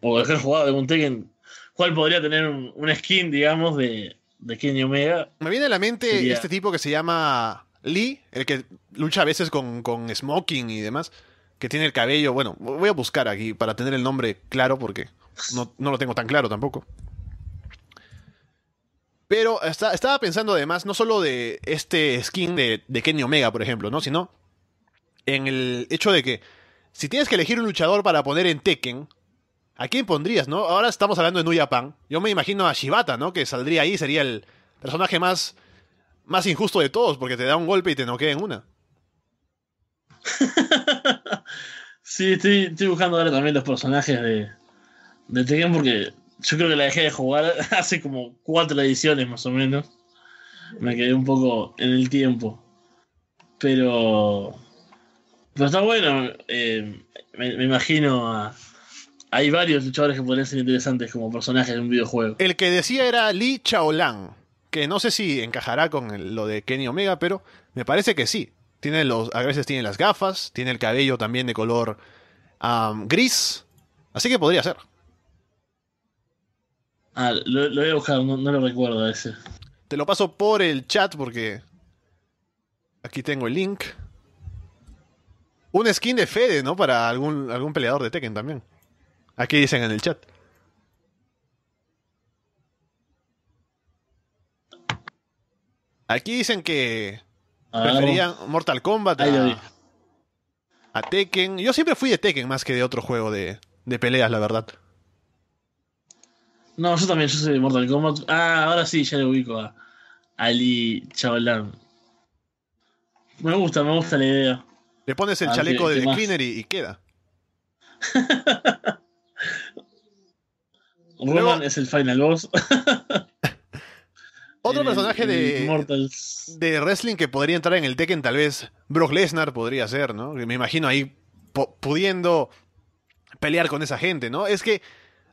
o que han jugado de un Tekken, ¿Cuál podría tener un, skin, digamos, de, de Kenny Omega. Me viene a la mente este tipo que se llama Lee, el que lucha a veces con, smoking y demás, que tiene el cabello. Bueno, voy a buscar aquí para tener el nombre claro porque no, lo tengo tan claro tampoco. Pero estaba pensando además no solo de este skin de, de, Kenny Omega, por ejemplo, ¿no? Sino en el hecho de que si tienes que elegir un luchador para poner en Tekken, ¿A quién pondrías, no? Ahora estamos hablando de Nuyapan. Yo me imagino a Shibata, ¿no? Que saldría ahí, sería el personaje más, más injusto de todos, porque te da un golpe y te noquea en una. sí, estoy, buscando ahora también los personajes de, de Tekken, porque yo creo que la dejé de jugar hace como cuatro ediciones más o menos. Me quedé un poco en el tiempo. Pero. Pero está bueno. Eh, me imagino a hay varios luchadores que podrían ser interesantes como personajes en un videojuego. El que decía era Lee Chaolan, que no sé si encajará con lo de Kenny Omega, pero me parece que sí. Tiene los, a veces tiene las gafas, tiene el cabello también de color gris, así que podría ser. Ah, lo, voy a buscar, no, lo recuerdo a ese. Te lo paso por el chat porque aquí tengo el link. Un skin de Fede, ¿no? Para algún, algún peleador de Tekken también. Aquí dicen en el chat. Aquí dicen que ah, preferían Mortal Kombat a, Tekken. Yo siempre fui de Tekken más que de otro juego de, peleas, la verdad. No, yo también, yo soy de Mortal Kombat. Ah, ahora sí, ya le ubico a Ali Chavalán. Me gusta, me gusta la idea. Le pones el ah, chaleco de y queda. Roman es el final boss. Otro eh, personaje de, de wrestling que podría entrar en el Tekken, tal vez Brock Lesnar podría ser, ¿no? Me imagino ahí pudiendo pelear con esa gente, ¿no? Es que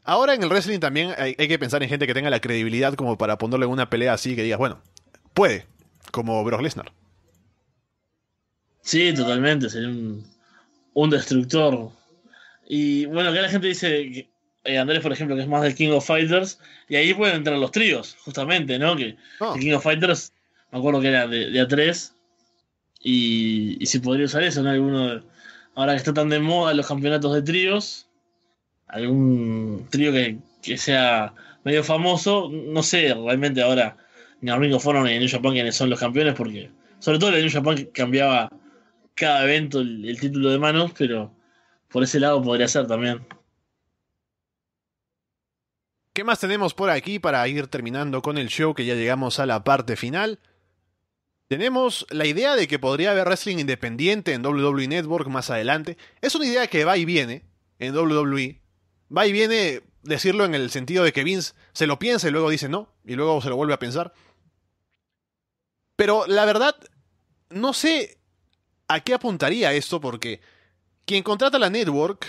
ahora en el wrestling también hay, que pensar en gente que tenga la credibilidad como para ponerle una pelea así que digas, bueno, puede, como Brock Lesnar. Sí, totalmente, sería un, destructor. Y bueno, que la gente dice eh, Andrés, por ejemplo, que es más del King of Fighters, y ahí pueden entrar los tríos, justamente, ¿no? Que ah. King of Fighters, me acuerdo que era de, A3, y, si podría usar eso, ¿no? Alguno ahora que está tan de moda los campeonatos de tríos, algún trío que, sea medio famoso, no sé realmente ahora ni a Ringo fueron ni a New Japan quiénes son los campeones, porque sobre todo el New Japan cambiaba cada evento el título de manos, pero por ese lado podría ser también. ¿Qué más tenemos por aquí para ir terminando con el show que ya llegamos a la parte final? Tenemos la idea de que podría haber wrestling independiente en WWE Network más adelante. Es una idea que va y viene en WWE. Va y viene decirlo en el sentido de que Vince se lo piensa y luego dice no, y luego se lo vuelve a pensar. Pero la verdad, no sé a qué apuntaría esto porque quien contrata la network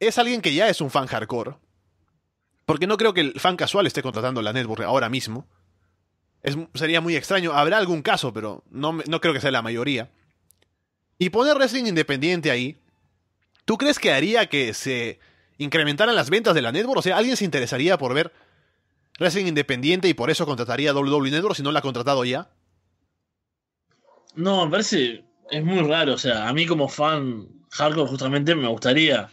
es alguien que ya es un fan hardcore porque no creo que el fan casual esté contratando la network ahora mismo. sería muy extraño. Habrá algún caso, pero no, no creo que sea la mayoría. Y poner wrestling independiente ahí, ¿tú crees que haría que se incrementaran las ventas de la network? O sea, ¿alguien se interesaría por ver wrestling independiente y por eso contrataría a WWE Network si no la ha contratado ya? No, me parece. Es muy raro. O sea, a mí como fan hardcore, justamente me gustaría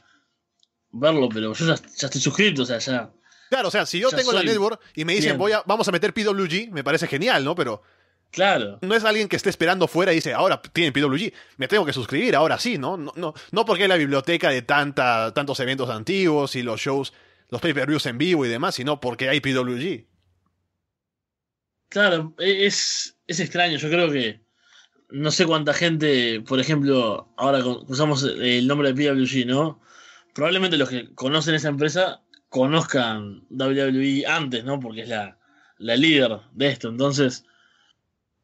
verlo, pero yo ya, ya estoy suscrito. O sea, ya Claro, o sea, si yo, tengo la network y me dicen, voy vamos a meter PWG, me parece genial, ¿no? Pero Claro. No es alguien que esté esperando fuera y dice, ahora tienen PWG, me tengo que suscribir, ahora sí, ¿no? No, no, porque hay la biblioteca de tantos eventos antiguos y los shows, los pay-per-views en vivo y demás, sino porque hay PWG. Claro, e-, es, es extraño, yo creo que no sé cuánta gente, por ejemplo, ahora usamos el nombre de PWG, ¿no? Probablemente los que conocen esa empresa conozcan WWE antes, ¿no? Porque es la, líder de esto. Entonces,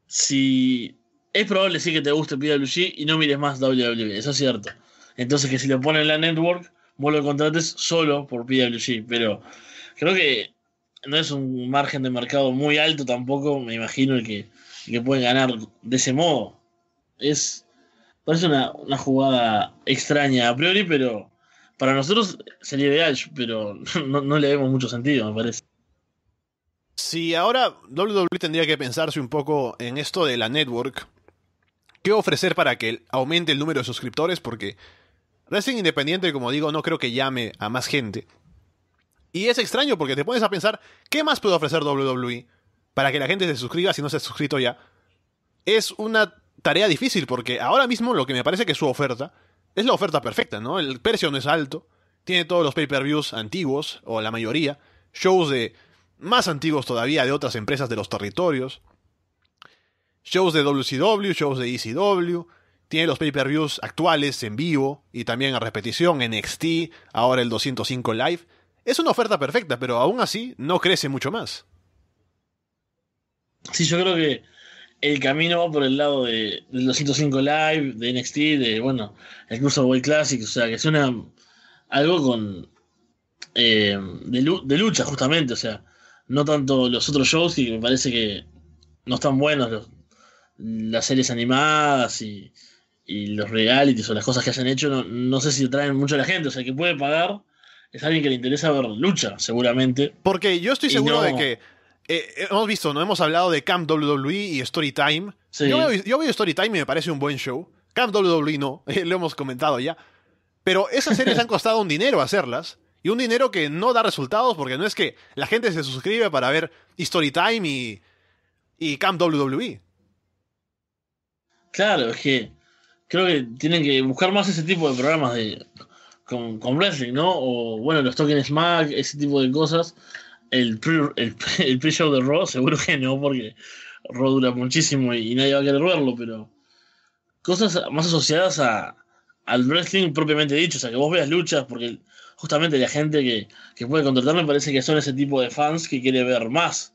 si es probable sí que te guste PWG y no mires más WWE, eso es cierto. Entonces, que si lo ponen en la network, vos lo contrates solo por PWG, pero creo que no es un margen de mercado muy alto tampoco, me imagino, que, pueden ganar de ese modo. Es. Parece una jugada extraña a priori, pero para nosotros sería ideal, pero no, le vemos mucho sentido, me parece. Si ahora WWE tendría que pensarse un poco en esto de la network, ¿qué ofrecer para que aumente el número de suscriptores? Porque Wrestling Independiente, como digo, no creo que llame a más gente. Y es extraño porque te pones a pensar, ¿qué más puede ofrecer WWE para que la gente se suscriba si no se ha suscrito ya? Es una tarea difícil porque ahora mismo lo que me parece que es su oferta es la oferta perfecta, ¿no? El precio no es alto, tiene todos los pay-per-views antiguos, o la mayoría, shows de más antiguos todavía de otras empresas de los territorios, shows de WCW, shows de ECW, tiene los pay-per-views actuales en vivo y también a repetición, en XT, ahora el 205 Live. Es una oferta perfecta, pero aún así no crece mucho más. Sí, yo creo que el camino va por el lado de, 205 los 105 Live, de NXT, de, bueno, el World Classic, o sea, que suena algo con. Eh, de, lucha, justamente, o sea, no tanto los otros shows que me parece que no están buenos, las series animadas y, los realities o las cosas que han hecho, no, sé si traen mucho a la gente, o sea, que puede pagar es alguien que le interesa ver lucha, seguramente. Porque yo estoy seguro de que eh, eh, hemos visto, no hemos hablado de Camp WWE y Storytime. Yo, veo, Storytime y me parece un buen show. Camp WWE no, eh, lo hemos comentado ya. Pero esas series han costado un dinero hacerlas. Y un dinero que no da resultados porque no es que la gente se suscribe para ver Storytime y, y Camp WWE. Claro, es que creo que tienen que buscar más ese tipo de programas de, con, wrestling, ¿no? O bueno, los tokens Smack, ese tipo de cosas el pre-show el, el de Raw, seguro que no, porque Raw dura muchísimo y, nadie va a querer verlo, pero cosas más asociadas a, al wrestling propiamente dicho, o sea, que vos veas luchas, porque justamente la gente que, puede contratar me parece que son ese tipo de fans que quiere ver más.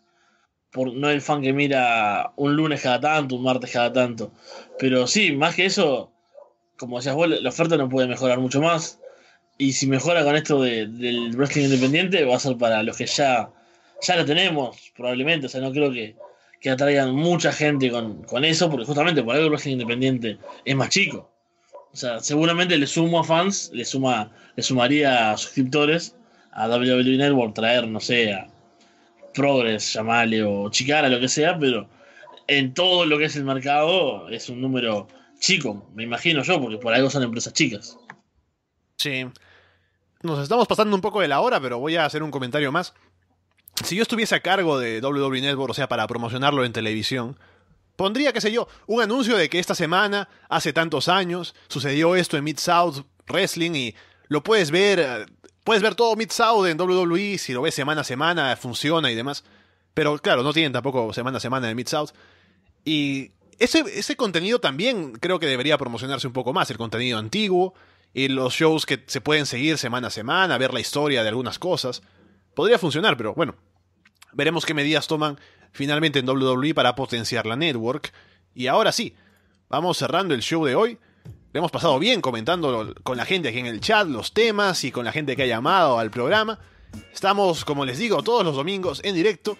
Por, no el fan que mira un lunes cada tanto, un martes cada tanto. Pero sí, más que eso, como decías vos, la oferta no puede mejorar mucho más. Y si mejora con esto del wrestling independiente, va a ser para los que ya, ya lo tenemos, probablemente. O sea, no creo que, atraigan mucha gente con, eso, porque justamente por algo el wrestling independiente es más chico. O sea, seguramente le sumo a fans, le, suma, le sumaría a suscriptores a WWE Network traer, no sé, a Progress, Yamale o Chicara, lo que sea, pero en todo lo que es el mercado es un número chico, me imagino yo, porque por algo son empresas chicas. Sí. Nos estamos pasando un poco de la hora, pero voy a hacer un comentario más. Si yo estuviese a cargo de WWE Network, o sea, para promocionarlo en televisión, pondría, qué sé yo, un anuncio de que esta semana, hace tantos años, sucedió esto en Mid-South Wrestling y lo puedes ver, puedes ver todo Mid-South en WWE, si lo ves semana a semana, funciona y demás. Pero claro, no tienen tampoco semana a semana en Mid-South. Y ese, ese contenido también creo que debería promocionarse un poco más, el contenido antiguo, y los shows que se pueden seguir semana a semana, ver la historia de algunas cosas. Podría funcionar, pero bueno, veremos qué medidas toman finalmente en WWE para potenciar la network. Y ahora sí, vamos cerrando el show de hoy. Le hemos pasado bien comentando con la gente aquí en el chat los temas y con la gente que ha llamado al programa. Estamos, como les digo, todos los domingos en directo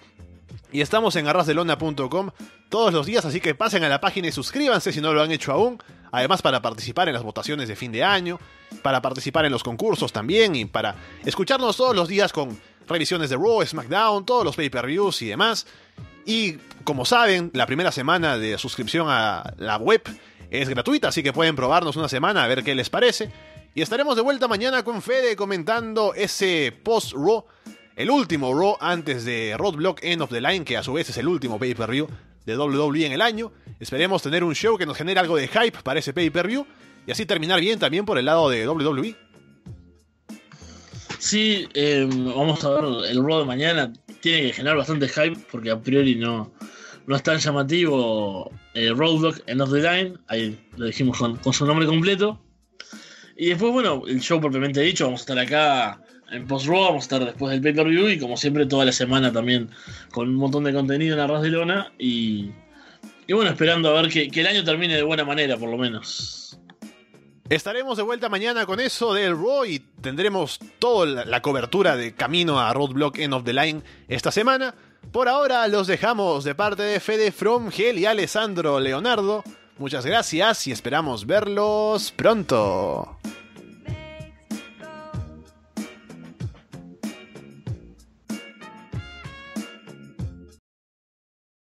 y estamos en arrasdelona.com todos los días, así que pasen a la página y suscríbanse si no lo han hecho aún. Además, para participar en las votaciones de fin de año, para participar en los concursos también y para escucharnos todos los días con revisiones de Raw, SmackDown, todos los pay-per-views y demás. Y como saben, la primera semana de suscripción a la web es gratuita, así que pueden probarnos una semana a ver qué les parece. Y estaremos de vuelta mañana con Fede comentando ese post-Raw, el último Raw antes de Roadblock End of the Line, que a su vez es el último pay-per-view de WWE en el año. Esperemos tener un show que nos genere algo de hype para ese pay-per-view y así terminar bien también por el lado de WWE. Sí, em, vamos a ver el Raw de mañana. Tiene que generar bastante hype porque a priori no, no es tan llamativo. ...el eh, Roadblock en Off the Line, ahí lo dijimos con, con su nombre completo. Y después, bueno, el show propiamente dicho, vamos a estar acá en post-Raw, vamos a estar después del pay-per-view y como siempre toda la semana también con un montón de contenido en Arras de Lona y, bueno, esperando a ver que, el año termine de buena manera por lo menos. Estaremos de vuelta mañana con eso del Raw y tendremos toda la cobertura de camino a Roadblock End of the Line esta semana. Por ahora los dejamos de parte de Fede From gel y Alessandro Leonardo. Muchas gracias y esperamos verlos pronto.